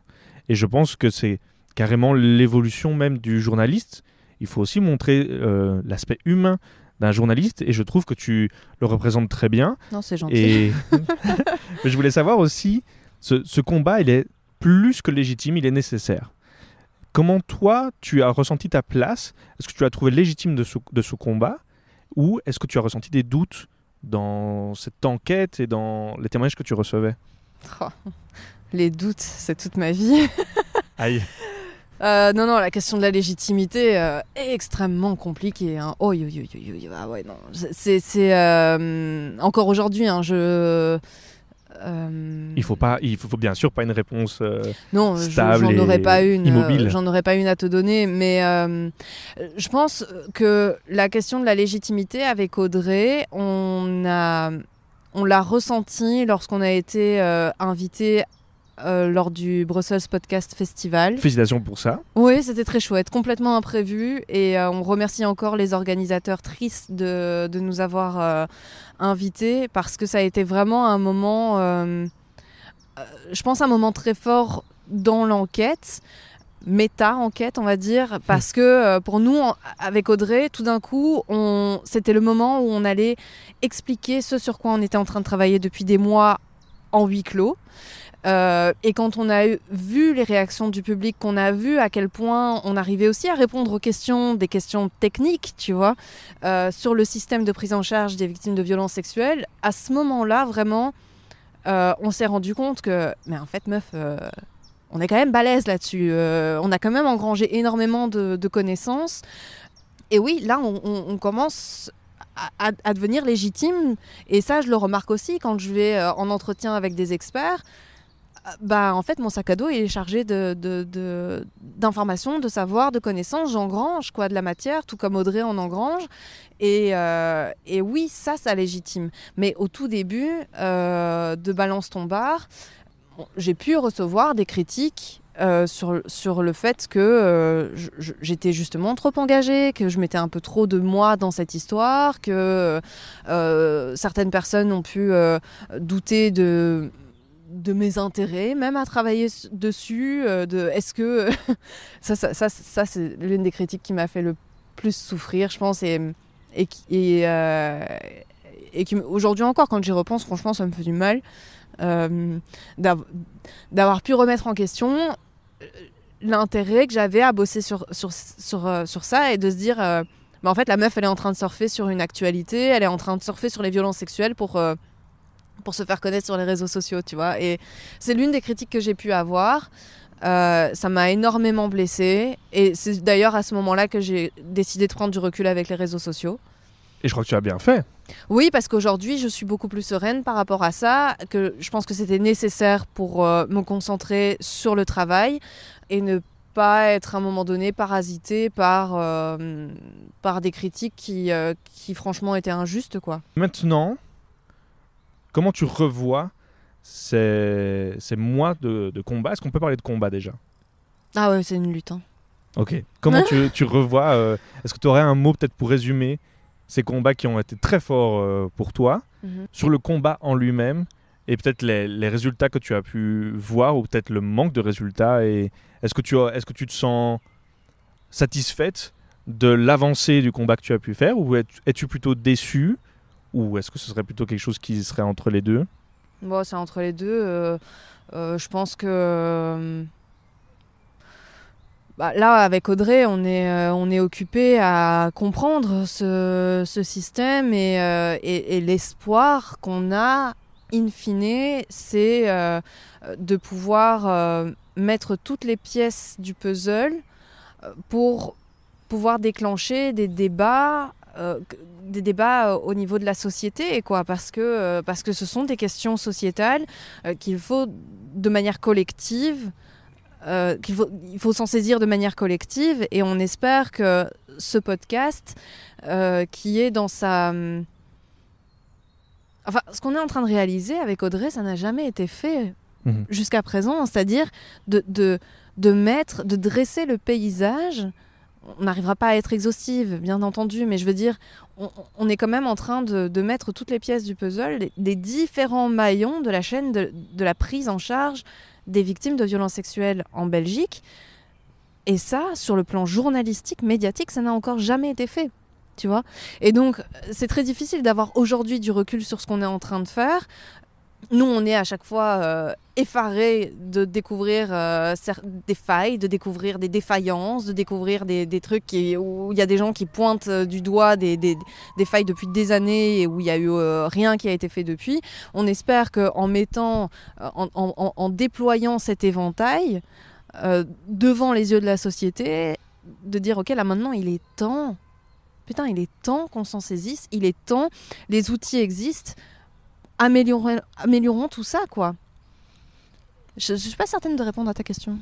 et je pense que c'est carrément l'évolution même du journaliste. Il faut aussi montrer euh, l'aspect humain d'un journaliste et je trouve que tu le représentes très bien. Non, c'est gentil. Mais [LAUGHS] [LAUGHS] je voulais savoir aussi, ce, combat, il est plus que légitime, il est nécessaire. Comment toi, tu as ressenti ta place Est-ce que tu as trouvé légitime de ce, combat Ou est-ce que tu as ressenti des doutes dans cette enquête et dans les témoignages que tu recevais oh,
Les doutes, c'est toute ma vie. Aïe. [LAUGHS] Euh, non, non, la question de la légitimité euh, est extrêmement compliquée. Oh, yo, yo, yo, yo, ah ouais, non. C'est, euh, encore aujourd'hui, hein, je.
Il faut pas, il faut, bien sûr pas une réponse non, stable j'en aurais pas une, j'en
aurais pas une à te donner, mais je pense que la question de la légitimité avec Audrey, on a, on l'a ressenti lorsqu'on a été invité euh, lors du Brussels Podcast Festival. Félicitations pour ça. Oui, c'était très chouette, complètement imprévu. Et euh, on remercie encore les organisateurs tristes de, nous avoir euh, invités parce que ça a été vraiment un moment, je pense, un moment très fort dans l'enquête méta-enquête, on va dire, parce que pour nous, avec Audrey, tout d'un coup, c'était le moment où on allait expliquer ce sur quoi on était en train de travailler depuis des mois en huis clos. Euh, et quand on a vu les réactions du public, qu'on a vu à quel point on arrivait aussi à répondre aux questions, des questions techniques, tu vois, euh, sur le système de prise en charge des victimes de violences sexuelles, à ce moment-là, vraiment, euh, on s'est rendu compte que, mais en fait, meuf, on est quand même balèze là-dessus. on a quand même engrangé énormément de, connaissances. Et oui, là, on, commence à, devenir légitime. Et ça, je le remarque aussi quand je vais en entretien avec des experts. Bah, en fait, mon sac à dos il est chargé d'informations, de, de, de, savoirs, de connaissances. J'engrange quoi, de la matière, tout comme Audrey en engrange. Et, euh, oui, ça, ça légitime. Mais au tout début euh, de Balance ton bar, j'ai pu recevoir des critiques euh, sur, le fait que j'étais justement trop engagée, que je mettais un peu trop de moi dans cette histoire, que certaines personnes ont pu douter de de mes intérêts, même à travailler dessus. Euh, de, Est-ce que [LAUGHS] ça, c'est l'une des critiques qui m'a fait le plus souffrir, je pense, et, et, euh, et, qui aujourd'hui encore, quand j'y repense, franchement, ça me fait du mal euh, d'avoir pu remettre en question l'intérêt que j'avais à bosser sur, sur, sur, ça et de se dire, bah, en fait, la meuf, elle est en train de surfer sur une actualité, elle est en train de surfer sur les violences sexuelles pour pour se faire connaître sur les réseaux sociaux, tu vois. Et c'est l'une des critiques que j'ai pu avoir. Euh, ça m'a énormément blessée. Et c'est d'ailleurs à ce moment-là que j'ai décidé de prendre du recul avec les réseaux sociaux.
Et je crois que tu as bien fait.
Oui, parce qu'aujourd'hui, je suis beaucoup plus sereine par rapport à ça, que je pense que c'était nécessaire pour euh, me concentrer sur le travail et ne pas être à un moment donné parasité par, euh, par des critiques qui, qui franchement étaient injustes. quoi.
Maintenant, Comment tu revois ces, mois de, de combat Est-ce qu'on peut parler de combat déjà
Ah ouais, c'est une lutte. Hein.
Ok. Comment tu, [LAUGHS] revois euh, Est-ce que tu aurais un mot peut-être pour résumer ces combats qui ont été très forts euh, pour toi mhm. sur le combat en lui-même et peut-être les, résultats que tu as pu voir ou peut-être le manque de résultats et est-ce que tu est-ce que tu te sens satisfaite de l'avancée du combat que tu as pu faire ou es-tu plutôt déçue ou est-ce que ce serait plutôt quelque chose qui serait entre les deux
Bon, c'est entre les deux. Euh, euh, je pense que. Euh, bah, là, avec Audrey, on est, on est occupé à comprendre ce, système et, et l'espoir qu'on a, in fine, c'est de pouvoir mettre toutes les pièces du puzzle pour pouvoir déclencher des débats euh, des débats euh, au niveau de la société, et quoi, parce que, euh, parce que ce sont des questions sociétales qu'il faut de manière collective. qu'il faut, il faut s'en saisir de manière collective et on espère que ce podcast qui est dans sa hum, enfin ce qu'on est en train de réaliser avec Audrey ça n'a jamais été fait mhm. jusqu'à présent c'est-à-dire de mettre de dresser le paysage on n'arrivera pas à être exhaustive, bien entendu, mais je veux dire, on, est quand même en train de, mettre toutes les pièces du puzzle, des, différents maillons de la chaîne de, la prise en charge des victimes de violences sexuelles en Belgique. Et ça, sur le plan journalistique, médiatique, ça n'a encore jamais été fait. Tu vois Et donc, c'est très difficile d'avoir aujourd'hui du recul sur ce qu'on est en train de faire nous, on est à chaque fois euh, effarés de découvrir euh, des failles, de découvrir des défaillances, de découvrir des, des trucs où il y a des gens qui pointent euh, du doigt des, failles depuis des années et où il n'y a eu rien qui a été fait depuis. On espère qu'en mettant, en, en, en, déployant cet éventail devant les yeux de la société, de dire, OK, là maintenant, il est temps. Putain, il est temps qu'on s'en saisisse, il est temps, les outils existent, améliorons, tout ça, quoi. Je, ne suis pas certaine de répondre à ta question.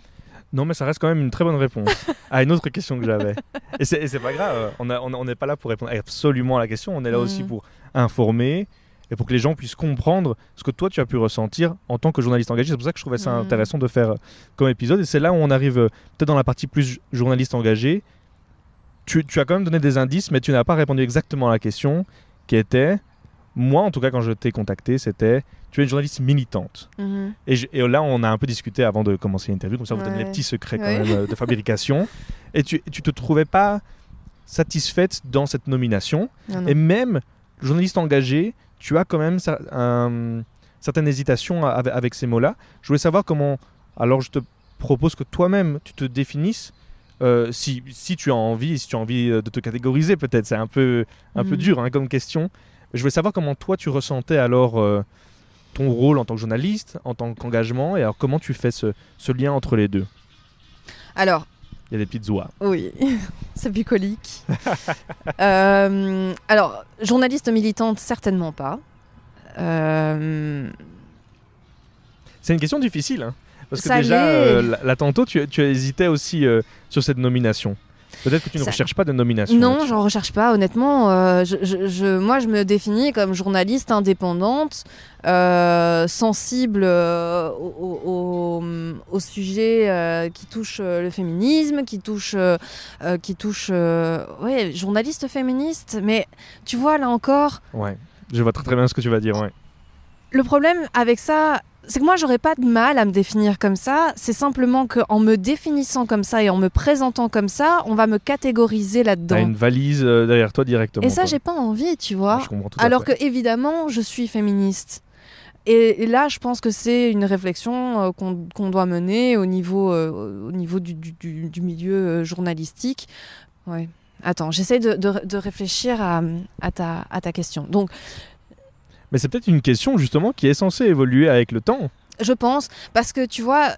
Non, mais ça reste quand même une très bonne réponse [LAUGHS] à une autre question que j'avais. et c'est pas grave, on n'est pas là pour répondre absolument à la question, on est là mm. aussi pour informer et pour que les gens puissent comprendre ce que toi tu as pu ressentir en tant que journaliste engagé. C'est pour ça que je trouvais ça mm. intéressant de faire euh, comme épisode. Et c'est là où on arrive euh, peut-être dans la partie plus journaliste engagé. Tu, tu as quand même donné des indices, mais tu n'as pas répondu exactement à la question qui était moi, en tout cas, quand je t'ai contacté, c'était tu es une journaliste militante. Mhm. et, là, on a un peu discuté avant de commencer l'interview, comme ça, vous donne les petits secrets euh, de fabrication. [LAUGHS] et tu, tu te trouvais pas satisfaite dans cette nomination. Ah et même, journaliste engagé, tu as quand même ça, un, certaines hésitations avec, ces mots-là. Je voulais savoir comment. Alors, je te propose que toi-même, tu te définisses. Euh, si, si, tu as envie, si tu as envie euh, de te catégoriser, peut-être, c'est un peu, un peu mhm. dur hein, comme question je voulais savoir comment toi tu ressentais alors euh, ton rôle en tant que journaliste, en tant qu'engagement, et alors comment tu fais ce, lien entre les deux Alors. Il y a des petites oies. Oui,
[LAUGHS] c'est bucolique. [LAUGHS] Euh, alors, journaliste militante, certainement pas.
Euh, c'est une question difficile, hein, parce que déjà, là tantôt, tu, tu hésitais aussi sur cette nomination. Peut-être que tu ne recherches pas de nomination. Non,
je j'en recherche pas. Honnêtement, euh, je, moi, je me définis comme journaliste indépendante, euh, sensible euh, au, sujet qui touche le féminisme, qui touche, qui touche, journaliste féministe. Mais tu vois là encore.
Ouais, je vois très très bien ce que tu vas dire. Ouais.
Le problème avec ça, c'est que moi, j'aurais pas de mal à me définir comme ça. C'est simplement qu'en me définissant comme ça et en me présentant comme ça, on va me catégoriser là-dedans. T'as une
valise euh, derrière toi directement. Et ça, j'ai
pas envie, tu vois. Ah, Alors que, évidemment, je suis féministe. Et, là, je pense que c'est une réflexion euh, qu'on doit mener au niveau, euh, au niveau du, milieu journalistique. Ouais. Attends, j'essaie de, réfléchir à, à, ta, à ta question. Donc,
mais c'est peut-être une question justement qui est censée évoluer avec le temps.
Je pense, parce que tu vois,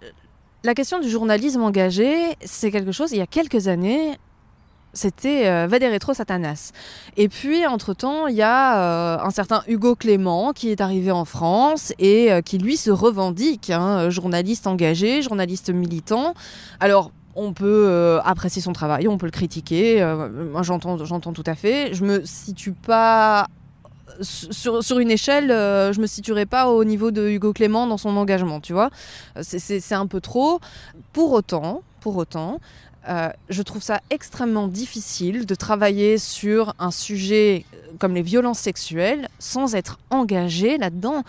la question du journalisme engagé, c'est quelque chose, il y a quelques années, c'était euh, va des rétro Satanas. Et puis, entre-temps, il y a euh, un certain Hugo Clément qui est arrivé en France et euh, qui, lui, se revendique, hein, journaliste engagé, journaliste militant. Alors, on peut apprécier son travail, on peut le critiquer, moi j'entends, j'entends tout à fait. Je me situe pas sur, une échelle, je euh, je me situerai pas au niveau de Hugo Clément dans son engagement, tu vois. Euh, c'est un peu trop. Pour autant, pour autant, euh, je trouve ça extrêmement difficile de travailler sur un sujet comme les violences sexuelles sans être engagé là-dedans.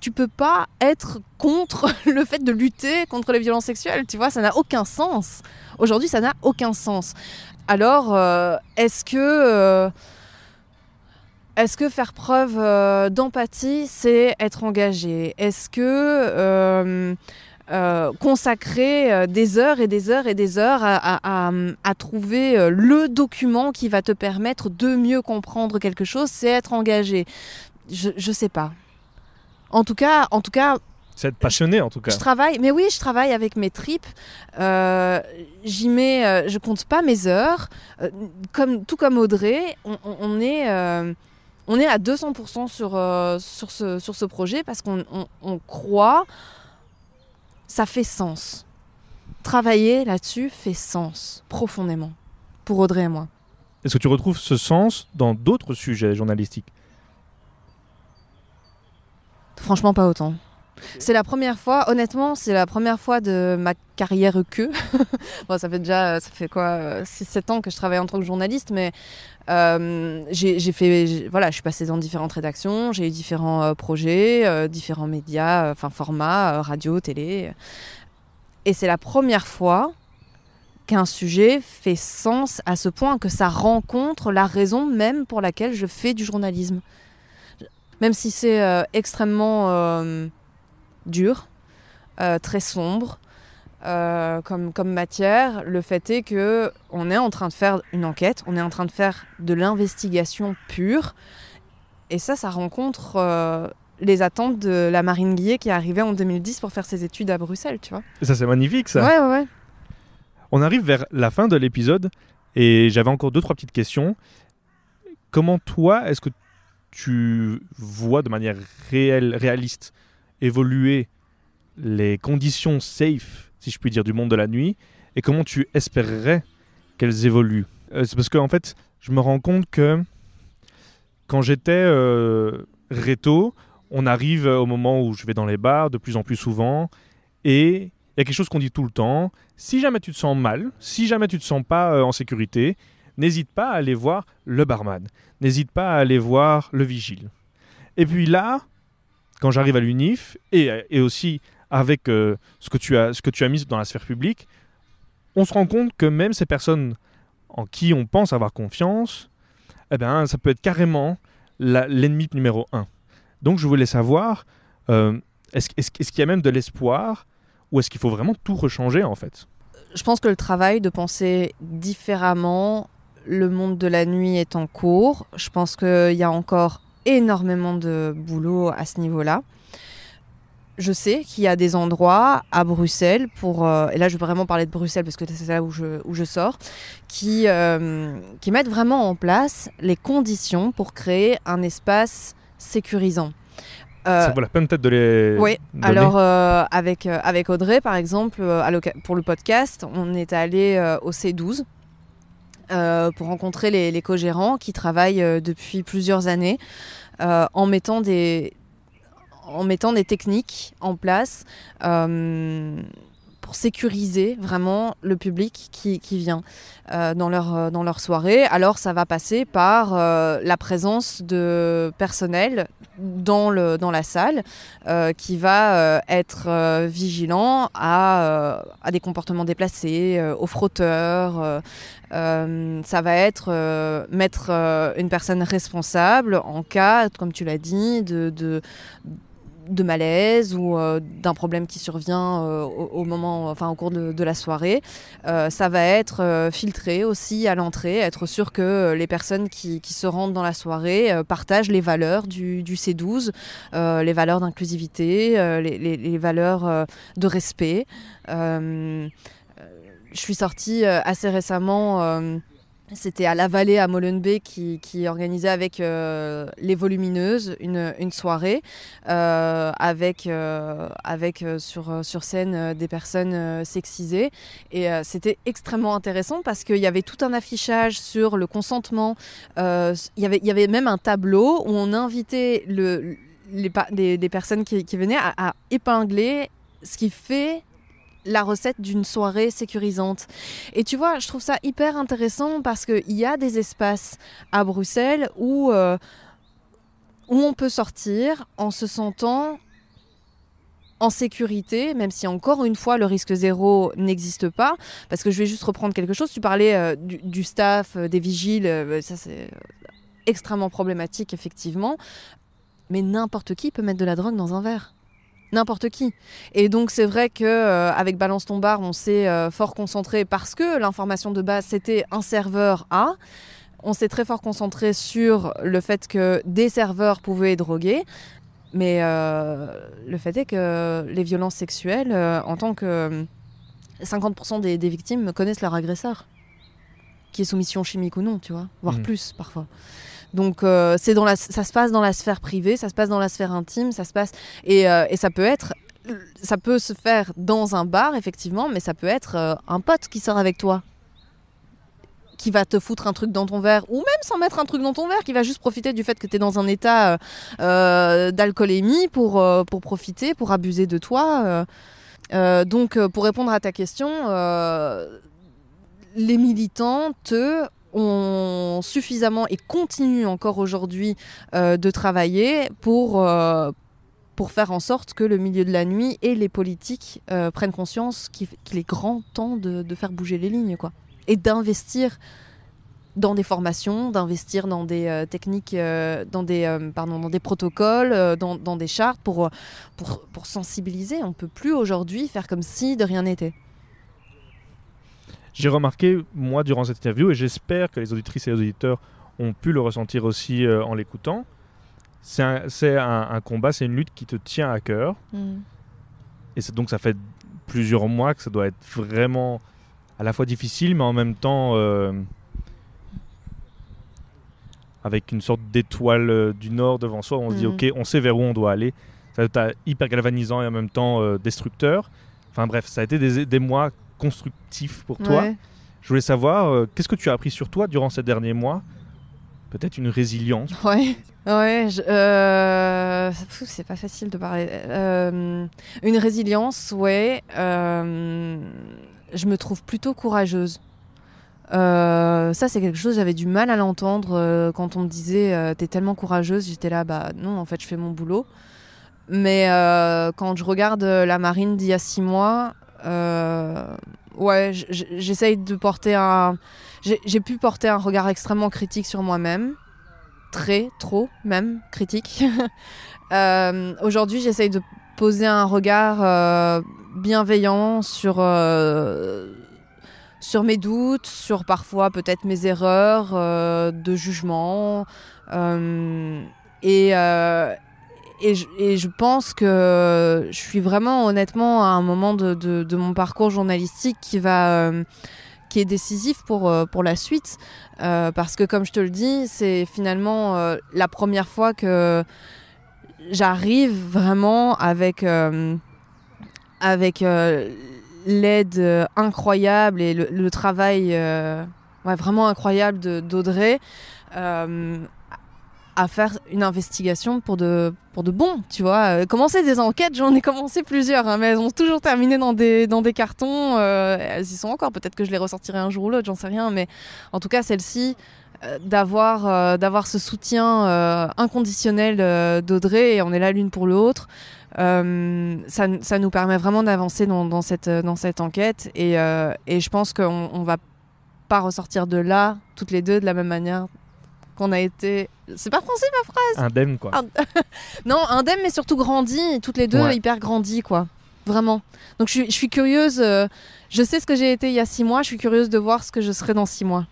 tu peux pas être contre [LAUGHS] le fait de lutter contre les violences sexuelles, tu vois, ça n'a aucun sens. Aujourd'hui, ça n'a aucun sens. Alors, est-ce que est-ce que faire preuve euh, d'empathie, c'est être engagé Est-ce que euh, euh, consacrer des heures et des heures et des heures à, trouver le document qui va te permettre de mieux comprendre quelque chose, c'est être engagé Je ne sais pas. En tout cas, en tout cas,
c'est être passionné en tout cas. Je
travaille, mais oui, je travaille avec mes tripes. Je J'y mets, je compte pas mes heures. comme tout comme Audrey, on est on est à 200% sur, euh, sur, ce, sur ce projet parce qu'on on croit, ça fait sens. Travailler là-dessus fait sens, profondément, pour Audrey et moi.
Est-ce que tu retrouves ce sens dans d'autres sujets journalistiques
Franchement, pas autant. C'est la première fois, honnêtement, c'est la première fois de ma carrière que. [LAUGHS] bon, ça fait déjà, euh, ça fait quoi, 6-7 euh, ans que je travaille en tant que journaliste, mais euh, j'ai fait, voilà, je suis passée dans différentes rédactions, j'ai eu différents projets, différents médias, enfin formats, radio, télé. Et c'est la première fois qu'un sujet fait sens à ce point que ça rencontre la raison même pour laquelle je fais du journalisme. Même si c'est extrêmement dur, euh, très sombre euh, comme, comme matière. Le fait est que on est en train de faire une enquête, on est en train de faire de l'investigation pure. Et ça, ça rencontre euh, les attentes de la Marine Guillet qui est arrivée en 2010 pour faire ses études à Bruxelles, tu vois.
Ça, c'est magnifique, ça. ouais, ouais. On arrive vers la fin de l'épisode et j'avais encore deux, trois petites questions. Comment toi, est-ce que tu vois de manière réelle, réaliste évoluer les conditions safe, si je puis dire, du monde de la nuit et comment tu espérerais qu'elles évoluent. Euh, c'est parce qu'en en fait, je me rends compte que quand j'étais euh, réto, on arrive au moment où je vais dans les bars de plus en plus souvent et il y a quelque chose qu'on dit tout le temps. Si jamais tu te sens mal, si jamais tu te sens pas euh, en sécurité, n'hésite pas à aller voir le barman, n'hésite pas à aller voir le vigile. Et puis là, quand j'arrive à l'UNIF et, aussi avec euh, ce, que tu as, ce que tu as mis dans la sphère publique, on se rend compte que même ces personnes en qui on pense avoir confiance, eh ben, ça peut être carrément l'ennemi numéro un. Donc je voulais savoir, euh, est-ce qu'il y a même de l'espoir ou est-ce qu'il faut vraiment tout rechanger en fait
Je pense que le travail de penser différemment, le monde de la nuit est en cours. Je pense qu'il y a encore énormément de boulot à ce niveau-là. Je sais qu'il y a des endroits à Bruxelles, pour, euh, et là je veux vraiment parler de Bruxelles parce que c'est là où je, où je, sors, qui, euh, qui mettent vraiment en place les conditions pour créer un espace sécurisant. Euh, ça vaut la peine peut-être de les. Oui, alors avec, avec Audrey, par exemple, pour le podcast, on est allé au C12, euh, pour rencontrer les, les co-gérants qui travaillent euh, depuis plusieurs années euh, en mettant des en mettant des techniques en place sécuriser vraiment le public qui, vient euh, dans, leur, euh, dans leur soirée. Alors ça va passer par euh, la présence de personnel dans, le, dans la salle qui va être vigilant à, à, des comportements déplacés, aux frotteurs. ça va être mettre une personne responsable en cas, comme tu l'as dit, de, de de malaise ou euh, d'un problème qui survient euh, au, moment, enfin au cours de, la soirée. Euh, ça va être filtré aussi à l'entrée, être sûr que les personnes qui, se rendent dans la soirée partagent les valeurs du, C12, les valeurs d'inclusivité, les, les, valeurs de respect. je suis sortie assez récemment c'était à La Vallée, à Molenbeek, qui, qui organisait avec euh, les Volumineuses une, une soirée euh, avec, euh, avec sur, sur scène des personnes sexisées. Et c'était extrêmement intéressant parce qu'il y avait tout un affichage sur le consentement. Il y avait, il y avait même un tableau où on invitait le, les, des personnes qui, qui venaient à, à épingler ce qui fait la recette d'une soirée sécurisante. Et tu vois, je trouve ça hyper intéressant parce qu'il y a des espaces à Bruxelles où, euh, où on peut sortir en se sentant en sécurité, même si encore une fois le risque zéro n'existe pas, parce que je vais juste reprendre quelque chose, tu parlais euh, du, staff, euh, des vigiles, ça c'est extrêmement problématique effectivement, mais n'importe qui peut mettre de la drogue dans un verre n'importe qui. Et donc c'est vrai que euh, avec Balance Tombard on s'est euh, fort concentré parce que l'information de base c'était un serveur A. On s'est très fort concentré sur le fait que des serveurs pouvaient droguer. Mais euh, le fait est que les violences sexuelles, en tant que 50% des, victimes connaissent leur agresseur, qui est soumission chimique ou non, tu vois, voire hmm. plus parfois. Donc euh, c'est dans la, ça se passe dans la sphère privée, ça se passe dans la sphère intime, ça se passe et, euh, ça peut être ça peut se faire dans un bar effectivement, mais ça peut être euh, un pote qui sort avec toi qui va te foutre un truc dans ton verre, ou même sans mettre un truc dans ton verre, qui va juste profiter du fait que tu es dans un état d'alcoolémie pour, pour profiter, pour abuser de toi. donc, pour répondre à ta question, les militants te ont suffisamment et continuent encore aujourd'hui euh, de travailler pour, euh, pour faire en sorte que le milieu de la nuit et les politiques euh, prennent conscience qu'il est grand temps de, faire bouger les lignes quoi. et d'investir dans des formations, d'investir dans des techniques, dans, des, pardon, des protocoles, dans, des chartes pour, pour sensibiliser. On ne peut plus aujourd'hui faire comme si de rien n'était.
J'ai remarqué, moi, durant cette interview, et j'espère que les auditrices et les auditeurs ont pu le ressentir aussi euh, en l'écoutant, c'est un, combat, c'est une lutte qui te tient à cœur. Mm. Et donc ça fait plusieurs mois que ça doit être vraiment à la fois difficile, mais en même temps euh, avec une sorte d'étoile euh, du nord devant soi. On se dit, mm. ok, on sait vers où on doit aller. Ça doit être hyper galvanisant et en même temps destructeur. Enfin bref, ça a été des, des mois constructif pour toi. Je voulais savoir, euh, qu'est-ce que tu as appris sur toi durant ces derniers mois Peut-être une résilience
[LAUGHS] Ouais, ouais euh, c'est pas facile de parler. Euh, une résilience, ouais. Je me trouve plutôt courageuse. ça, c'est quelque chose, j'avais du mal à l'entendre quand on me disait t'es tellement courageuse. J'étais là, bah non, en fait, je fais mon boulot. Mais quand je regarde la marine d'il y a six mois, euh, ouais, j'essaye de porter un. J'ai pu porter un regard extrêmement critique sur moi-même. Très, trop, même, critique. [LAUGHS] Euh, aujourd'hui, j'essaye de poser un regard euh, bienveillant sur, sur mes doutes, sur parfois peut-être mes erreurs de jugement. et et, je, pense que je suis vraiment honnêtement à un moment de, mon parcours journalistique qui va euh, qui est décisif pour, euh, pour la suite. Euh, parce que, comme je te le dis, c'est finalement la première fois que j'arrive vraiment avec, avec l'aide incroyable et le, travail vraiment incroyable d'Audrey à faire une investigation pour de, pour de bon, tu vois. Euh, commencer des enquêtes, j'en ai commencé plusieurs, hein, mais elles ont toujours terminé dans des, dans des cartons. Euh, elles y sont encore, peut-être que je les ressortirai un jour ou l'autre, j'en sais rien, mais en tout cas, celle-ci, euh, d'avoir d'avoir ce soutien inconditionnel d'Audrey, et on est là l'une pour l'autre, ça, ça, nous permet vraiment d'avancer dans, cette, dans cette enquête, et, et je pense qu'on ne va pas ressortir de là, toutes les deux, de la même manière qu'on a été. C'est pas français ma
phrase Indemne quoi.
[LAUGHS] non, indemne mais surtout grandi, toutes les deux hyper grandi quoi. Vraiment. Donc je, suis curieuse, euh, je sais ce que j'ai été il y a six mois, je suis curieuse de voir ce que je serai dans six mois.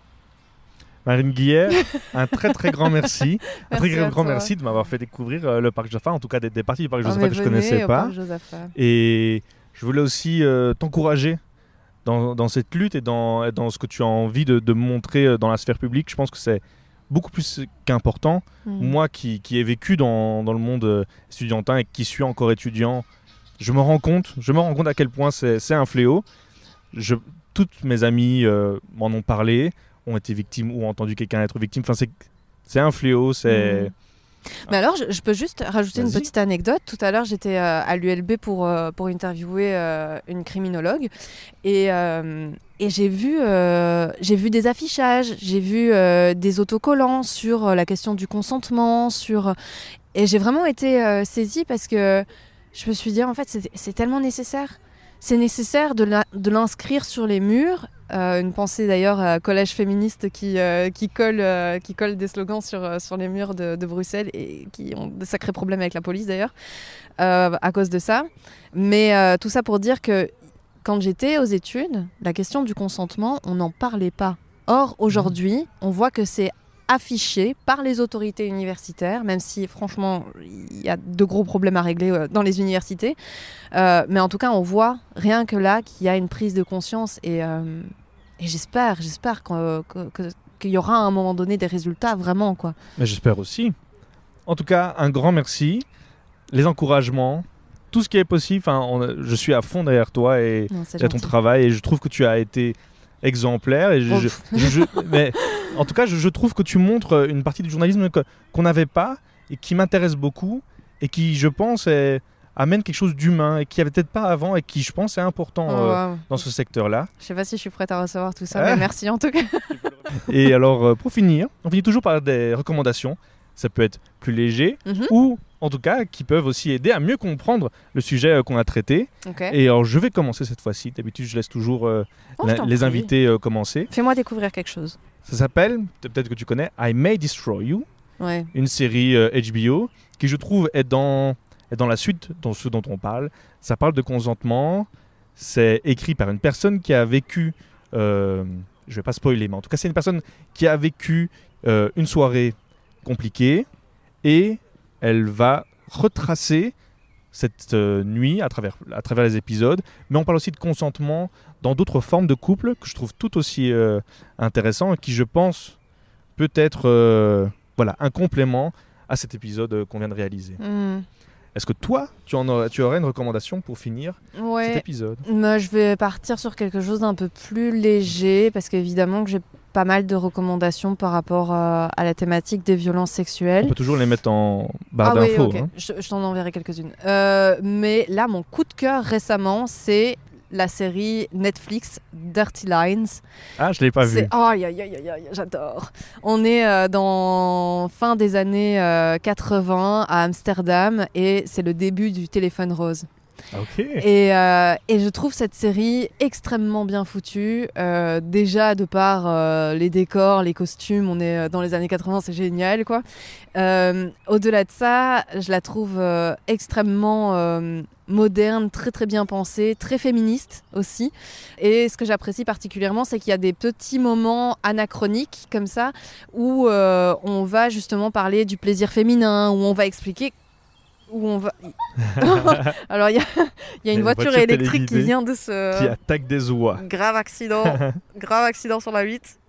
Marine Guillère, un très très grand merci. [LAUGHS] un très, grand merci de m'avoir fait découvrir euh, le parc Jaffa, en tout cas d'être des parties du parc ah, Jaffa que je ne connaissais pas. Et je voulais aussi euh, t'encourager dans, cette lutte et dans, dans, ce que tu as envie de montrer dans la sphère publique. Je pense que c'est beaucoup plus qu'important. Mm. Moi qui, ai vécu dans, le monde euh, et qui suis encore étudiant, je me rends compte, je me rends compte à quel point c'est un fléau. Je, toutes mes amies euh, m'en ont parlé, ont été victimes ou ont entendu quelqu'un être victime. Enfin, c'est un fléau, c'est... Mm.
Mais ah. alors, je, peux juste rajouter une petite anecdote. Tout à l'heure, j'étais euh, à l'ULB pour, euh, pour interviewer euh, une criminologue et, et j'ai vu, j'ai vu des affichages, j'ai vu des autocollants sur la question du consentement, sur... et j'ai vraiment été saisie parce que je me suis dit, en fait, c'est tellement nécessaire c'est nécessaire de l'inscrire sur les murs. Euh, une pensée d'ailleurs Collège féministe qui, euh, qui, colle, euh, qui colle des slogans sur, sur les murs de, Bruxelles et qui ont de sacrés problèmes avec la police d'ailleurs à cause de ça. Mais tout ça pour dire que quand j'étais aux études, la question du consentement, on n'en parlait pas. Or, aujourd'hui, on voit que c'est affiché par les autorités universitaires, même si franchement il y a de gros problèmes à régler euh, dans les universités. Euh, mais en tout cas, on voit rien que là qu'il y a une prise de conscience et, euh, j'espère, j'espère qu'il y aura à un moment donné des résultats vraiment quoi.
Mais j'espère aussi. En tout cas, un grand merci, les encouragements, tout ce qui est possible. je suis à fond derrière toi et à ton travail et je trouve que tu as été exemplaire et je, mais [LAUGHS] en tout cas, je, trouve que tu montres euh, une partie du journalisme qu'on n'avait pas et qui m'intéresse beaucoup et qui, je pense, amène quelque chose d'humain et qui avait peut-être pas avant et qui, je pense, est important euh, dans ce secteur-là.
Je ne sais pas si je suis prête à recevoir tout ça, ah. mais merci en tout cas.
[LAUGHS] et alors, euh, pour finir, on finit toujours par des recommandations. Ça peut être plus léger mhm. ou, en tout cas, qui peuvent aussi aider à mieux comprendre le sujet qu'on a traité. Et alors, je vais commencer cette fois-ci. D'habitude, je laisse toujours oh, les invités commencer.
Fais-moi découvrir quelque chose.
Ça s'appelle, peut-être que tu connais, I May Destroy You, une série HBO euh, qui, je trouve, est dans, est dans la suite dans ce dont on parle. Ça parle de consentement. C'est écrit par une personne qui a vécu, euh, je vais pas spoiler, mais en tout cas, c'est une personne qui a vécu euh, une soirée compliquée et elle va retracer cette euh, nuit à travers, à travers les épisodes, mais on parle aussi de consentement, dans d'autres formes de couple que je trouve tout aussi euh, intéressant et qui, je pense, peut être euh, voilà, un complément à cet épisode euh, qu'on vient de réaliser. Hmm. Est-ce que toi, tu, en aurais, tu aurais une recommandation pour finir cet épisode
Moi, je vais partir sur quelque chose d'un peu plus léger, parce qu'évidemment que j'ai pas mal de recommandations par rapport à la thématique des violences sexuelles. On peut toujours
les mettre en barre ah d'infos. Oui, hein.
Je, t'en enverrai quelques-unes. mais là, mon coup de cœur récemment, c'est la série Netflix Dirty Lines.
Ah, je l'ai pas vue.
Aïe, aïe, aïe, aïe, j'adore. On est euh, dans fin des années 80 euh, à Amsterdam et c'est le début du téléphone rose. Ah, euh, et, je trouve cette série extrêmement bien foutue. Euh, déjà, de par euh, les décors, les costumes, on est dans les années 80, c'est génial. quoi. Au-delà de ça, je la trouve extrêmement moderne, très très bien pensée, très féministe aussi. Et ce que j'apprécie particulièrement, c'est qu'il y a des petits moments anachroniques comme ça, où on va justement parler du plaisir féminin, où on va expliquer où on va. [LAUGHS] Alors, il y a, une, voiture, électrique qui vient de se. Qui attaque des oies. Grave accident. grave accident sur la 8.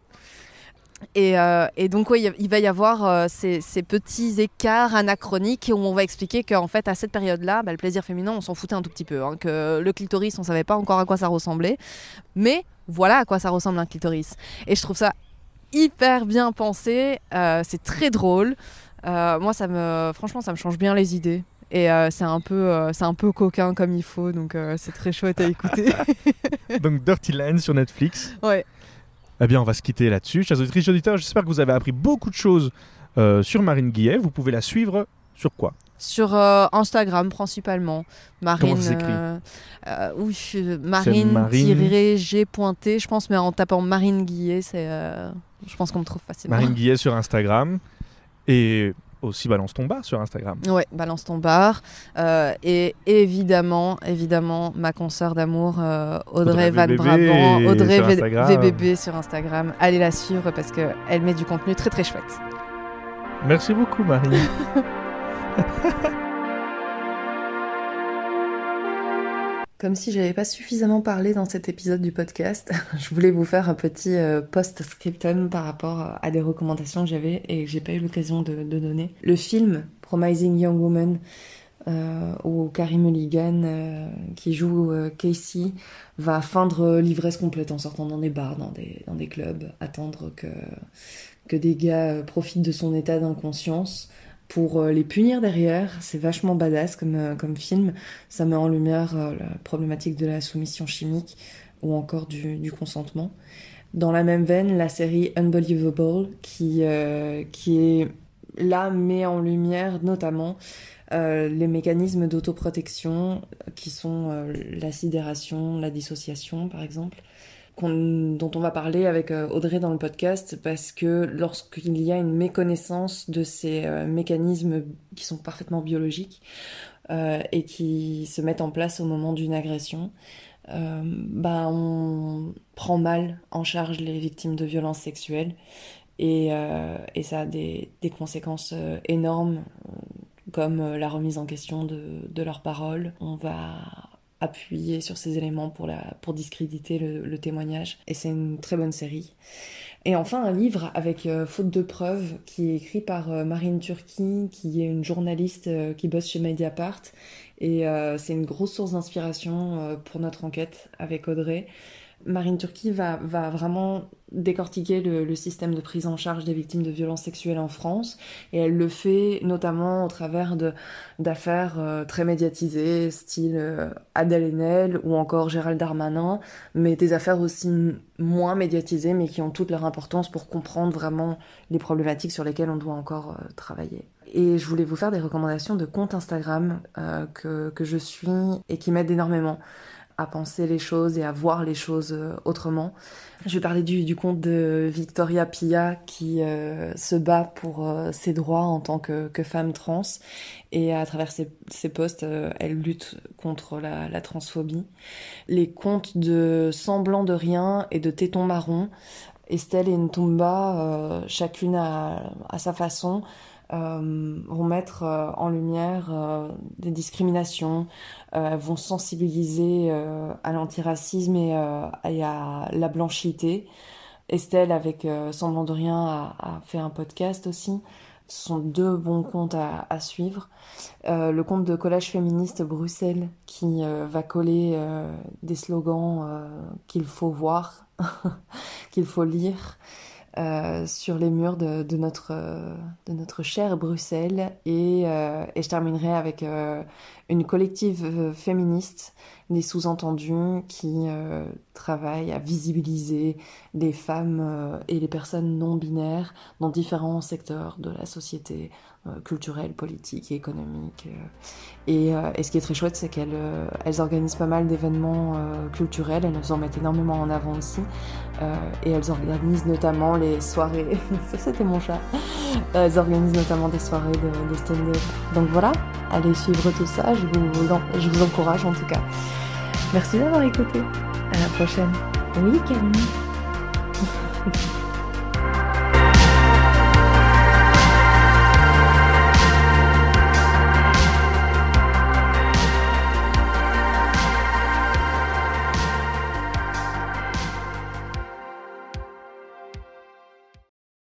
Euh, et, donc, il va y avoir euh, ces, petits écarts anachroniques où on va expliquer qu'en fait, à cette période-là, bah, le plaisir féminin, on s'en foutait un tout petit peu. Hein, que le clitoris, on ne savait pas encore à quoi ça ressemblait. Mais voilà à quoi ça ressemble un clitoris. Et je trouve ça hyper bien pensé. Euh, c'est très drôle. Euh, moi, ça me, franchement, ça me change bien les idées. Et euh, c'est un, peu, euh, c'est un peu coquin comme il faut, donc c'est très chouette à écouter.
[LAUGHS] donc Dirty Land sur Netflix. Ouais. Eh bien, on va se quitter là-dessus. Chers auditeurs, j'espère que vous avez appris beaucoup de choses sur Marine Guillet. Vous pouvez la suivre sur quoi
sur Instagram principalement. Marine. Comment euh, Marine, Marine... pointé, je pense, mais en tapant Marine Guillet, c'est. je pense qu'on me trouve facilement. Marine
Guillet sur Instagram. Et aussi Balance ton bar sur Instagram.
Ouais, Balance ton bar. Euh, et évidemment, évidemment, ma consœur d'amour, euh, Audrey, Van Brabant, Audrey VBB sur Instagram. Allez la suivre parce qu'elle met du contenu très très chouette.
Merci beaucoup Marie. [LAUGHS]
Comme si j'avais pas suffisamment parlé dans cet épisode du podcast, [LAUGHS] je voulais vous faire un petit euh, post-scriptum par rapport à des recommandations que j'avais et que j'ai pas eu l'occasion de, donner. Le film Promising Young Woman, euh, où Carrie Mulligan, euh, qui joue Casey, va feindre l'ivresse complète en sortant dans des bars, dans des, clubs, attendre que des gars profitent de son état d'inconscience pour euh, les punir derrière. C'est vachement badass comme, euh, comme film. Ça met en lumière euh, la problématique de la soumission chimique ou encore du, consentement. Dans la même veine, la série Unbelievable, qui, qui est là, met en lumière notamment les mécanismes d'autoprotection qui sont l'acidération, la dissociation par exemple, dont on va parler avec euh, Audrey dans le podcast parce que lorsqu'il y a une méconnaissance de ces euh, mécanismes qui sont parfaitement biologiques euh, et qui se mettent en place au moment d'une agression, bah, on prend mal en charge les victimes de violences sexuelles et, ça a des, conséquences énormes comme la remise en question de, de leurs paroles. On va appuyer sur ces éléments pour, pour discréditer le, témoignage. Et c'est une très bonne série. Et enfin, un livre avec euh, Faute de preuves, qui est écrit par euh, Marine Turki, qui est une journaliste euh, qui bosse chez Mediapart. Et c'est une grosse source d'inspiration pour notre enquête avec Audrey. Marine Turquie va, vraiment décortiquer le, système de prise en charge des victimes de violences sexuelles en France et elle le fait notamment au travers d'affaires euh, très médiatisées style euh, Adèle Haenel ou encore Gérald Darmanin mais des affaires aussi moins médiatisées mais qui ont toute leur importance pour comprendre vraiment les problématiques sur lesquelles on doit encore euh, travailler. Et je voulais vous faire des recommandations de comptes Instagram que, que je suis et qui m'aident énormément à penser les choses et à voir les choses euh, autrement. Je vais parler du, du conte de Victoria Pia qui euh, se bat pour euh, ses droits en tant que, femme trans et à travers ses, postes, elle lutte contre la, transphobie. Les contes de Semblant de rien et de Téton marron, Estelle et Ntumba, chacune à sa façon, euh, vont mettre euh, en lumière euh, des discriminations, euh, vont sensibiliser à l'antiracisme et, à la blanchité. Estelle, avec Semblant de Rien, a, fait un podcast aussi. Ce sont deux bons comptes à, suivre. le compte de collage féministe Bruxelles qui va coller des slogans qu'il faut voir, [LAUGHS] qu'il faut lire. Euh, sur les murs de, notre, de notre chère euh, Bruxelles. Et, euh, et je terminerai avec une collective féministe, des sous-entendus, qui travail à visibiliser les femmes euh, et les personnes non binaires dans différents secteurs de la société euh, culturelle, politique euh. et économique. Et, ce qui est très chouette, c'est qu'elles elles organisent pas mal d'événements culturels, elles nous en mettent énormément en avant aussi, et elles organisent notamment les soirées, [LAUGHS] ça c'était mon chat, elles organisent notamment des soirées de, de stand-up. Donc voilà, allez suivre tout ça, je vous, je vous encourage en tout cas. Merci d'avoir écouté. À la prochaine. Oui, Camille. [LAUGHS]